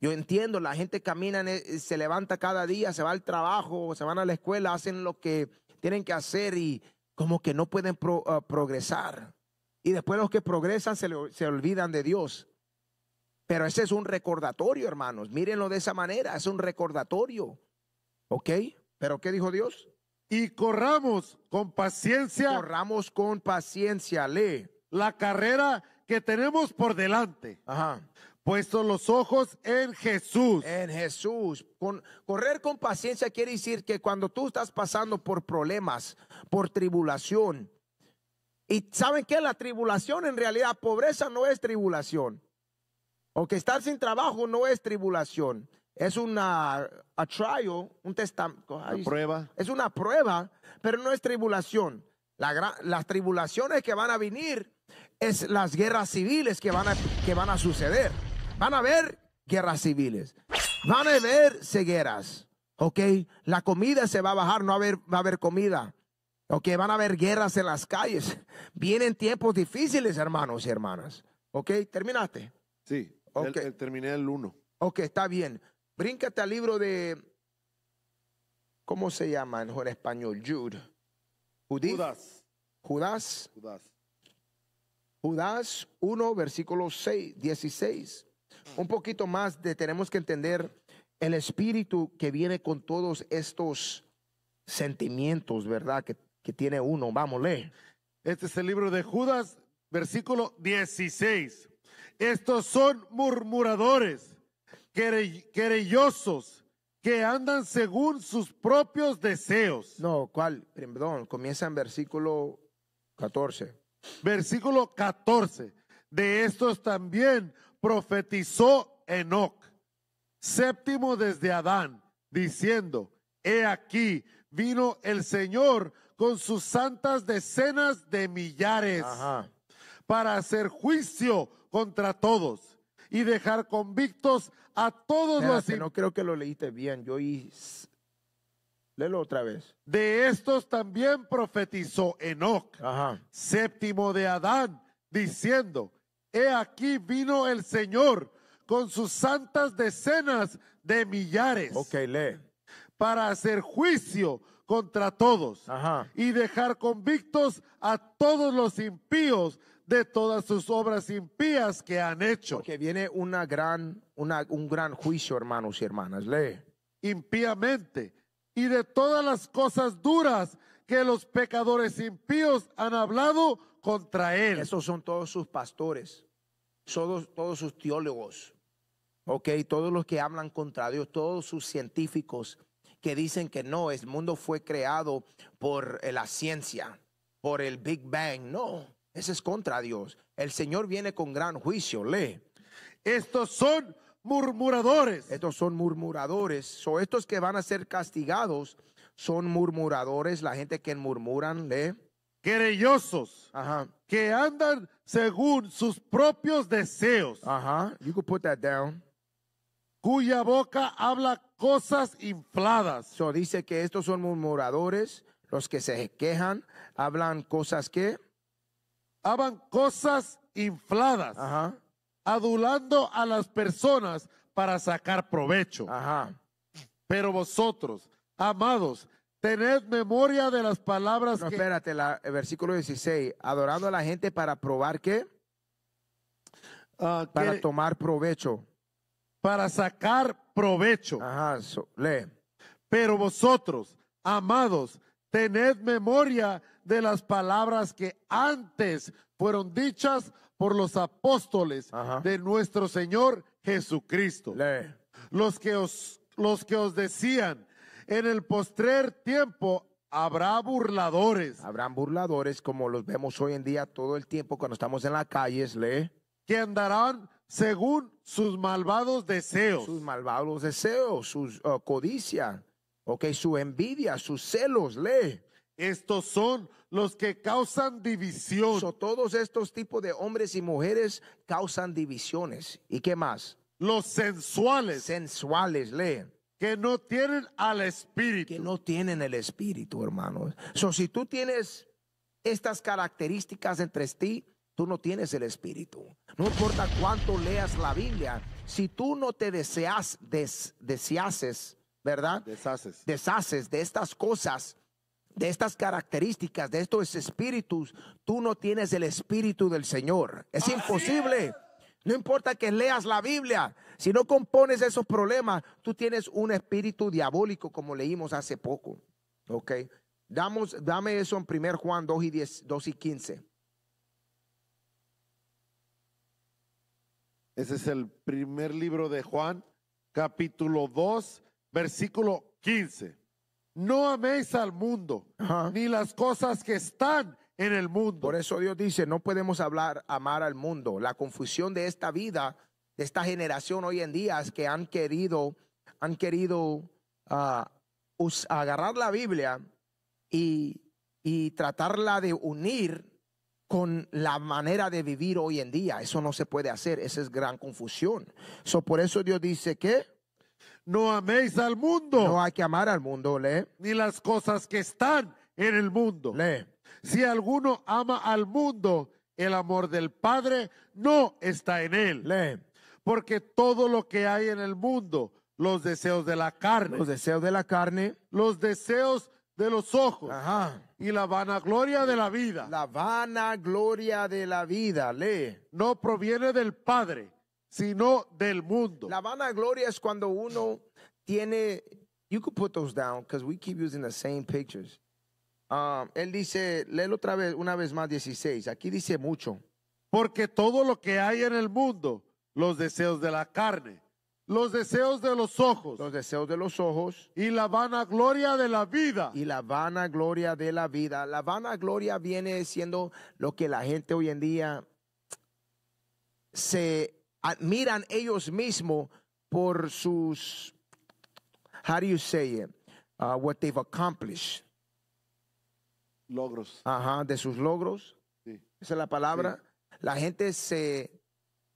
Speaker 2: Yo entiendo, la gente camina, eh, eh, se levanta cada día, se va al trabajo, se van a la escuela, hacen lo que tienen que hacer y como que no pueden ah, progresar. Y después los que progresan se, se olvidan de Dios. Pero ese es un recordatorio, hermanos. Mírenlo de esa manera, es un recordatorio. ¿Ok? ¿Pero qué dijo Dios? y corramos con paciencia. Corramos con
Speaker 3: paciencia, lee. La carrera que tenemos por delante. Ajá.
Speaker 2: Puesto los ojos en Jesús. En Jesús. correr con paciencia quiere decir que cuando tú estás pasando por problemas, por tribulación, y saben que la tribulación en realidad, pobreza no es tribulación. O que estar sin trabajo no es tribulación. Es una trial, un prueba. Es una prueba, pero no es tribulación. las tribulaciones que van a venir es las guerras civiles que van, a, que van a suceder. Van a haber guerras civiles. Van a haber cegueras. ¿Ok? La comida se va a bajar, no va a haber, va a haber comida. ¿Ok? Van a haber guerras en las calles. Vienen tiempos difíciles, hermanos y hermanas. ¿Ok? ¿Terminaste? Sí. Okay. terminé el 1. Ok, está bien. Bríncate al libro de, ¿cómo se llama en español? Jude. Judas. Judas. Judas. Judas 1, versículo 6, 16. Un poquito más de tenemos que entender el espíritu que viene con todos estos sentimientos, ¿verdad? Que, que tiene uno. Vamos, lee. Este
Speaker 3: es el libro de Judas, versículo 16. Estos son murmuradores querellosos que andan según sus propios deseos. No, ¿cuál? Perdón, comienza en versículo 14. Versículo 14. De estos también profetizó Enoc, séptimo desde Adán, diciendo, He aquí, vino el Señor con sus santas decenas de millares para hacer juicio contra todos y dejar convictos a todos los... No creo que lo leíste bien, yo hice... Léelo otra vez. De estos también profetizó Enoc, séptimo de Adán, diciendo, He aquí vino el Señor con sus santas decenas de millares. Ok, lee. Para hacer juicio contra todos y dejar convictos a todos los impíos de todas sus obras impías que han hecho. Que viene gran, un gran juicio, hermanos y hermanas. Lee. Impíamente. Y de todas las cosas duras que los pecadores impíos han hablado
Speaker 2: contra él. Esos son todos sus pastores, todos, todos sus teólogos, ok, todos los que hablan contra Dios, todos sus científicos que dicen que no, el mundo fue creado por eh, la ciencia, por el Big Bang. No, ese es contra Dios. El Señor viene con gran juicio. Lee. Estos son murmuradores. Estos son murmuradores. O estos que van a ser castigados son murmuradores. La gente que murmuran, lee. Querellosos.
Speaker 3: Ajá. Que andan según sus propios deseos. Ajá. You could put that
Speaker 2: down. Cuya boca habla cosas infladas. So, dice que estos son murmuradores. Los que se quejan hablan cosas que Haban cosas infladas, Ajá. adulando a las
Speaker 3: personas para sacar provecho. Ajá. Pero vosotros,
Speaker 2: amados, tened memoria de las palabras no, Espérate, la, el versículo 16, adorando a la gente para probar qué? Ah, para tomar provecho.
Speaker 3: Para sacar provecho. Ajá, lee. Pero vosotros, amados, tened memoria de las palabras que antes fueron dichas por los apóstoles de nuestro Señor Jesucristo. Los que os los que os decían, en el postrer tiempo habrá burladores. Habrán burladores como los vemos hoy
Speaker 2: en día todo el tiempo cuando estamos en las calles, lee. Que andarán según sus malvados deseos. Sus malvados deseos, sus oh, codicia Ok, su envidia, sus celos, lee. Estos son los que causan división. todos estos tipos de hombres y mujeres causan divisiones. ¿Y qué más? Los sensuales. Sensuales, lee. Que no tienen al espíritu. Que no tienen el espíritu, hermano. So, si tú tienes estas características entre ti, tú no tienes el espíritu. No importa cuánto leas la Biblia, si tú no te deseas, deseases ¿verdad? Deshaces. Deshaces de estas cosas, de estas características, de estos espíritus. Tú no tienes el espíritu del Señor. Es imposible. No importa que leas la Biblia, si no compones esos problemas, tú tienes un espíritu diabólico como leímos hace poco. ¿Ok? Damos, dame eso en 1 Juan 2 y, 10, 2 y 15.
Speaker 4: Ese es el primer
Speaker 3: libro de Juan, capítulo 2 versículo 15.
Speaker 2: No améis al mundo, ni las cosas que están en el mundo. Por eso Dios dice, no podemos hablar, amar al mundo. La confusión de esta vida, de esta generación hoy en día, es que han querido, han querido ah, agarrar la Biblia y, y tratarla de unir con la manera de vivir hoy en día. Eso no se puede hacer, esa es gran confusión. por eso Dios dice que no améis al mundo. No hay que amar al mundo,
Speaker 3: le Ni las cosas que están en el mundo. le Si alguno ama al mundo, el amor del Padre no está en él. le Porque todo lo que hay en el mundo, los deseos de la carne. Los
Speaker 2: deseos de la carne.
Speaker 3: Los deseos de los ojos. Y la vanagloria de la vida. La
Speaker 2: vanagloria de la vida, lee. No proviene del Padre, sino del mundo. La vanagloria es cuando uno tiene. You could put those down because we keep using the same pictures. Um, él dice, léelo otra vez, una vez más, 16. Aquí dice mucho. Porque todo lo que hay en el mundo, los deseos de la carne, los deseos de los ojos, los deseos de los ojos, y la vanagloria de la vida. Y la vanagloria de la vida. La vanagloria viene siendo lo que la gente hoy en día se admiran ellos mismos por sus, ¿cómo se you say uh, what they've accomplished. Logros. Ajá, de sus logros. Sí. Esa es la palabra. La gente se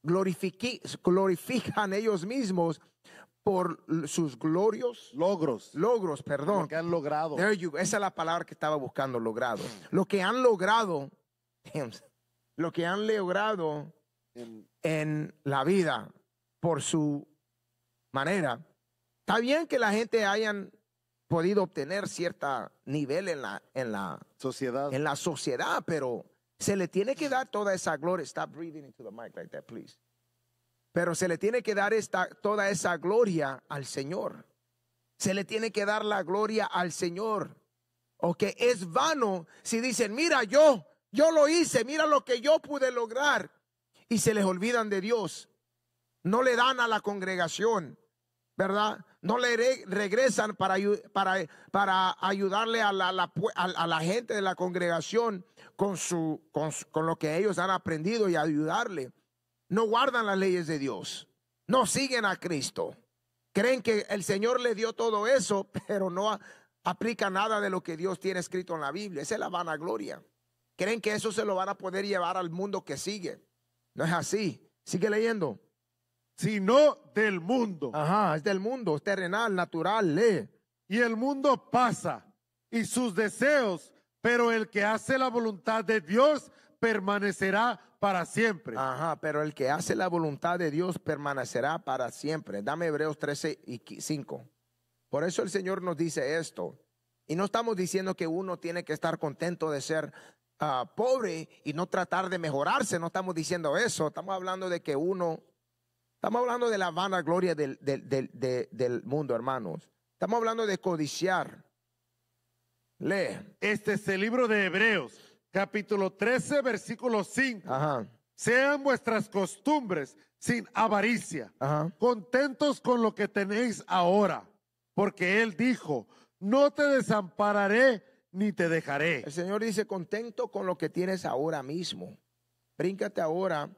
Speaker 2: glorifican ellos mismos por sus glorios. Logros. Logros, perdón. que han logrado. esa es la palabra que estaba buscando, logrado. Mm. Lo que han logrado, lo que han logrado en la vida por su manera. Está bien que la gente hayan podido obtener cierto nivel en la, en la sociedad, en la sociedad pero se le tiene que dar toda esa gloria. está breathing into the mic like that, please. Pero se le tiene que dar esta, toda esa gloria al Señor. Se le tiene que dar la gloria al Señor. O que es vano si dicen, mira yo, yo lo hice, mira lo que yo pude lograr y se les olvidan de Dios. No le dan a la congregación, ¿verdad? No le regresan para, para, para ayudarle a la, a, la, gente de la congregación con, su, con, lo que ellos han aprendido y ayudarle. No guardan las leyes de Dios. No siguen a Cristo. Creen que el Señor le dio todo eso, pero no aplica nada de lo que Dios tiene escrito en la Biblia. Esa es la vanagloria. Creen que eso se lo van a poder llevar al mundo que sigue. No es así. Sigue leyendo. Sino del mundo. Ajá, es del mundo, es terrenal, natural, lee. Y el mundo
Speaker 3: pasa y sus deseos, pero el que hace la voluntad de Dios
Speaker 2: permanecerá para siempre. Ajá, pero el que hace la voluntad de Dios permanecerá para siempre. Dame Hebreos 13 y 5. Por eso el Señor nos dice esto. Y no estamos diciendo que uno tiene que estar contento de ser Ah, pobre y no tratar de mejorarse. No estamos diciendo eso. Estamos hablando de que uno, estamos hablando de la vanagloria gloria del, mundo, hermanos. Estamos hablando de codiciar.
Speaker 3: Lee. Este es el libro de Hebreos, capítulo 13, versículo 5. Sean vuestras costumbres sin avaricia, contentos con lo que tenéis ahora, porque Él dijo, no te
Speaker 2: desampararé ni te dejaré. El Señor dice, contento con lo que tienes ahora mismo. Bríncate ahora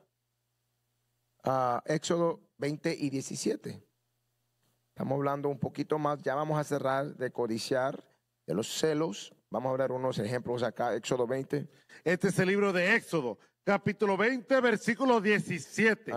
Speaker 2: a Éxodo 20 y 17. Estamos hablando un poquito más, ya vamos a cerrar de codiciar, de los celos. Vamos a hablar unos ejemplos acá, Éxodo 20. Este es el libro de
Speaker 3: Éxodo, capítulo 20, versículo 17.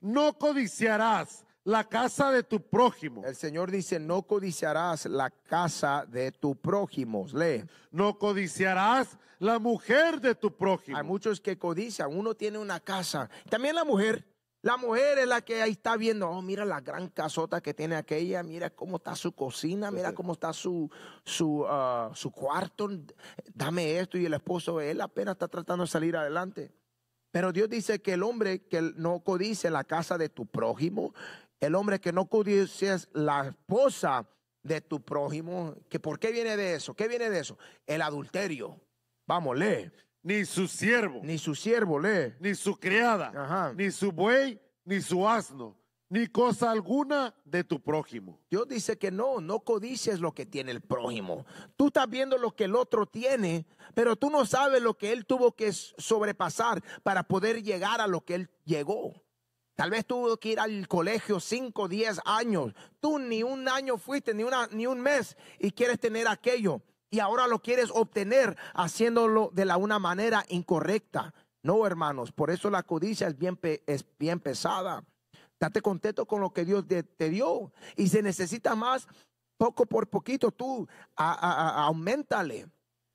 Speaker 3: No codiciarás la casa de tu prójimo. El Señor dice, no codiciarás la casa de
Speaker 2: tu prójimo. Lee. No codiciarás la mujer de tu prójimo. Hay muchos que codician. Uno tiene una casa. También la mujer. La mujer es la que ahí está viendo, oh, mira la gran casota que tiene aquella, mira cómo está su cocina, mira cómo está su, su, ah, su cuarto, dame esto y el esposo, él apenas está tratando de salir adelante. Pero Dios dice que el hombre que no codice la casa de tu prójimo, el hombre que no codicies la esposa de tu prójimo, que por qué viene de eso, qué viene de eso, el adulterio. Vamos, lee. Ni su siervo.
Speaker 3: Ni su siervo, lee. Ni su criada. Ni su buey, ni su asno, ni
Speaker 2: cosa alguna de tu prójimo. Dios dice que no, no codices lo que tiene el prójimo. Tú estás viendo lo que el otro tiene, pero tú no sabes lo que él tuvo que sobrepasar para poder llegar a lo que él llegó. Tal vez tuvo que ir al colegio 5, 10 años. Tú ni un año fuiste, ni, una, ni un mes, y quieres tener aquello. Y ahora lo quieres obtener haciéndolo de la una manera incorrecta. No, hermanos, por eso la codicia es bien, es bien pesada. Date contento con lo que Dios te, dio. Y si necesita más, poco por poquito, tú a, a, aumentale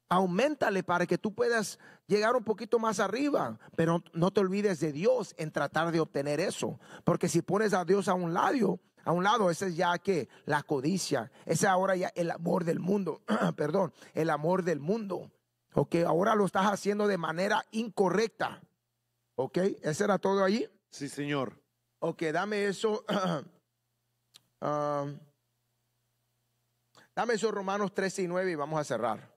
Speaker 2: aumentale para que tú puedas llegar un poquito más arriba, pero no te olvides de Dios en tratar de obtener eso, porque si pones a Dios a un lado, a un lado, ese es ya que la codicia, ese es ahora ya el amor del mundo, perdón, el amor del mundo, ok, ahora lo estás haciendo de manera incorrecta, ok, ese era todo allí. Sí, señor. Ok, dame eso. Ah, dame eso Romanos 13 y 9 y vamos a cerrar.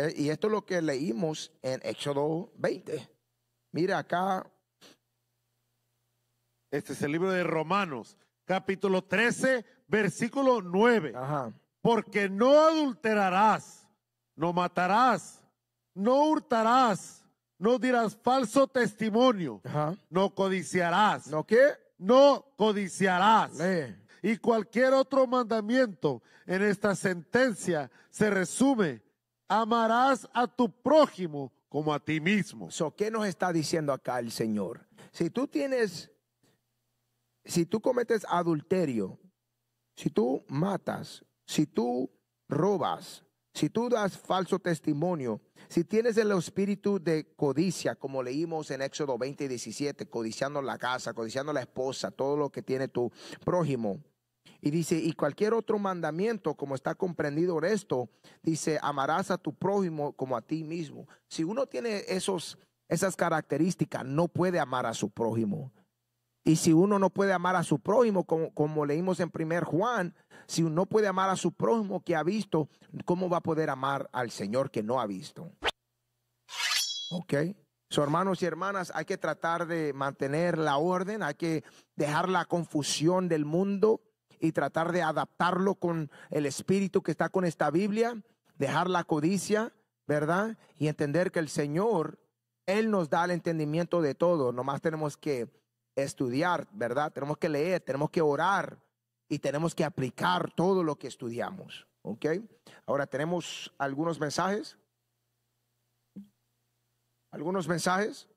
Speaker 2: Eh, y esto es lo que leímos en Éxodo 20. Mira acá.
Speaker 3: Este es el libro de Romanos, capítulo 13, versículo 9. Ajá. Porque no adulterarás, no matarás, no hurtarás, no dirás falso testimonio, no codiciarás. ¿No qué? No codiciarás. Y cualquier otro mandamiento en esta sentencia se resume amarás
Speaker 2: a tu prójimo como a ti mismo. So, ¿Qué nos está diciendo acá el Señor? Si tú tienes, si tú cometes adulterio, si tú matas, si tú robas, si tú das falso testimonio, si tienes el espíritu de codicia, como leímos en Éxodo 20 y 17, codiciando la casa, codiciando la esposa, todo lo que tiene tu prójimo, y dice, y cualquier otro mandamiento, como está comprendido en esto, dice, amarás a tu prójimo como a ti mismo. Si uno tiene esos, esas características, no puede amar a su prójimo. Y si uno no puede amar a su prójimo, como, como leímos en primer Juan, si uno no puede amar a su prójimo que ha visto, ¿cómo va a poder amar al Señor que no ha visto? ¿Ok? So, hermanos y hermanas, hay que tratar de mantener la orden, hay que dejar la confusión del mundo, y tratar de adaptarlo con el espíritu que está con esta Biblia, dejar la codicia, ¿verdad? Y entender que el Señor, Él nos da el entendimiento de todo, nomás tenemos que estudiar, ¿verdad? Tenemos que leer, tenemos que orar y tenemos que aplicar todo lo que estudiamos, ¿ok? Ahora tenemos algunos mensajes. ¿Algunos mensajes?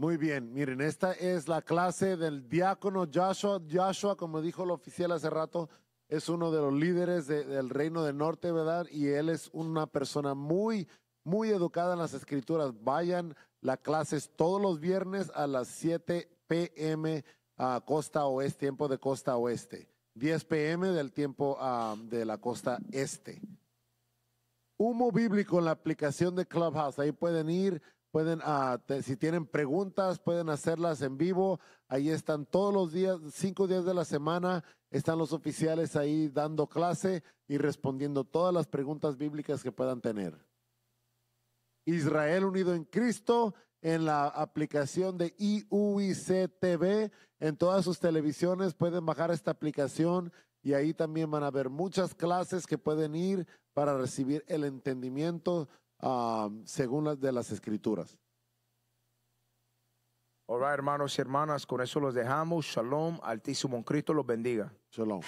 Speaker 3: Muy bien, miren, esta es la clase del diácono
Speaker 4: Joshua. Joshua, como dijo el oficial hace rato, es uno de los líderes del reino del norte, ¿verdad? Y él es una persona muy, muy educada en las escrituras. Vayan, la clase es todos los viernes a las 7 p.m. a costa oeste, tiempo de costa oeste. 10 p.m. del tiempo ah, de la costa este. Humo bíblico en la aplicación de Clubhouse. Ahí pueden ir Pueden, ah, si tienen preguntas, pueden hacerlas en vivo. Ahí están todos los días, cinco días de la semana, están los oficiales ahí dando clase y respondiendo todas las preguntas bíblicas que puedan tener. Israel unido en Cristo en la aplicación de IUIC TV. En todas sus televisiones pueden bajar esta aplicación y ahí también van a ver muchas clases que
Speaker 3: pueden ir para recibir el entendimiento Um, según las de las escrituras.
Speaker 2: All hermanos y hermanas, con eso los dejamos. Shalom, Altísimo Cristo los bendiga. Shalom.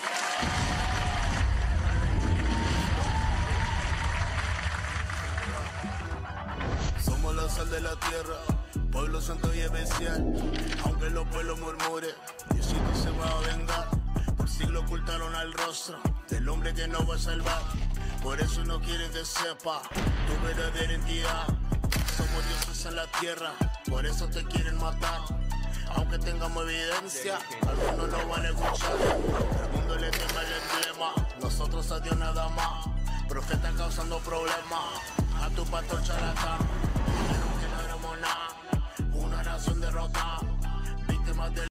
Speaker 1: Somos la sal de la tierra, pueblo santo y especial. Aunque los pueblos murmuren, Diosito se va a vengar. Por siglo ocultaron al rostro del hombre que no va a salvar. Por eso no quieres de sepa tu verdadera identidad, Somos dioses en la tierra, por eso te quieren matar. Aunque tengamos evidencia, algunos no van a escuchar. El mundo le tema el emblema, nosotros a Dios nada más. Profeta causando problemas, a tu pastor charlatán. Dijeron que no éramos nada, una nación derrotada, víctimas del.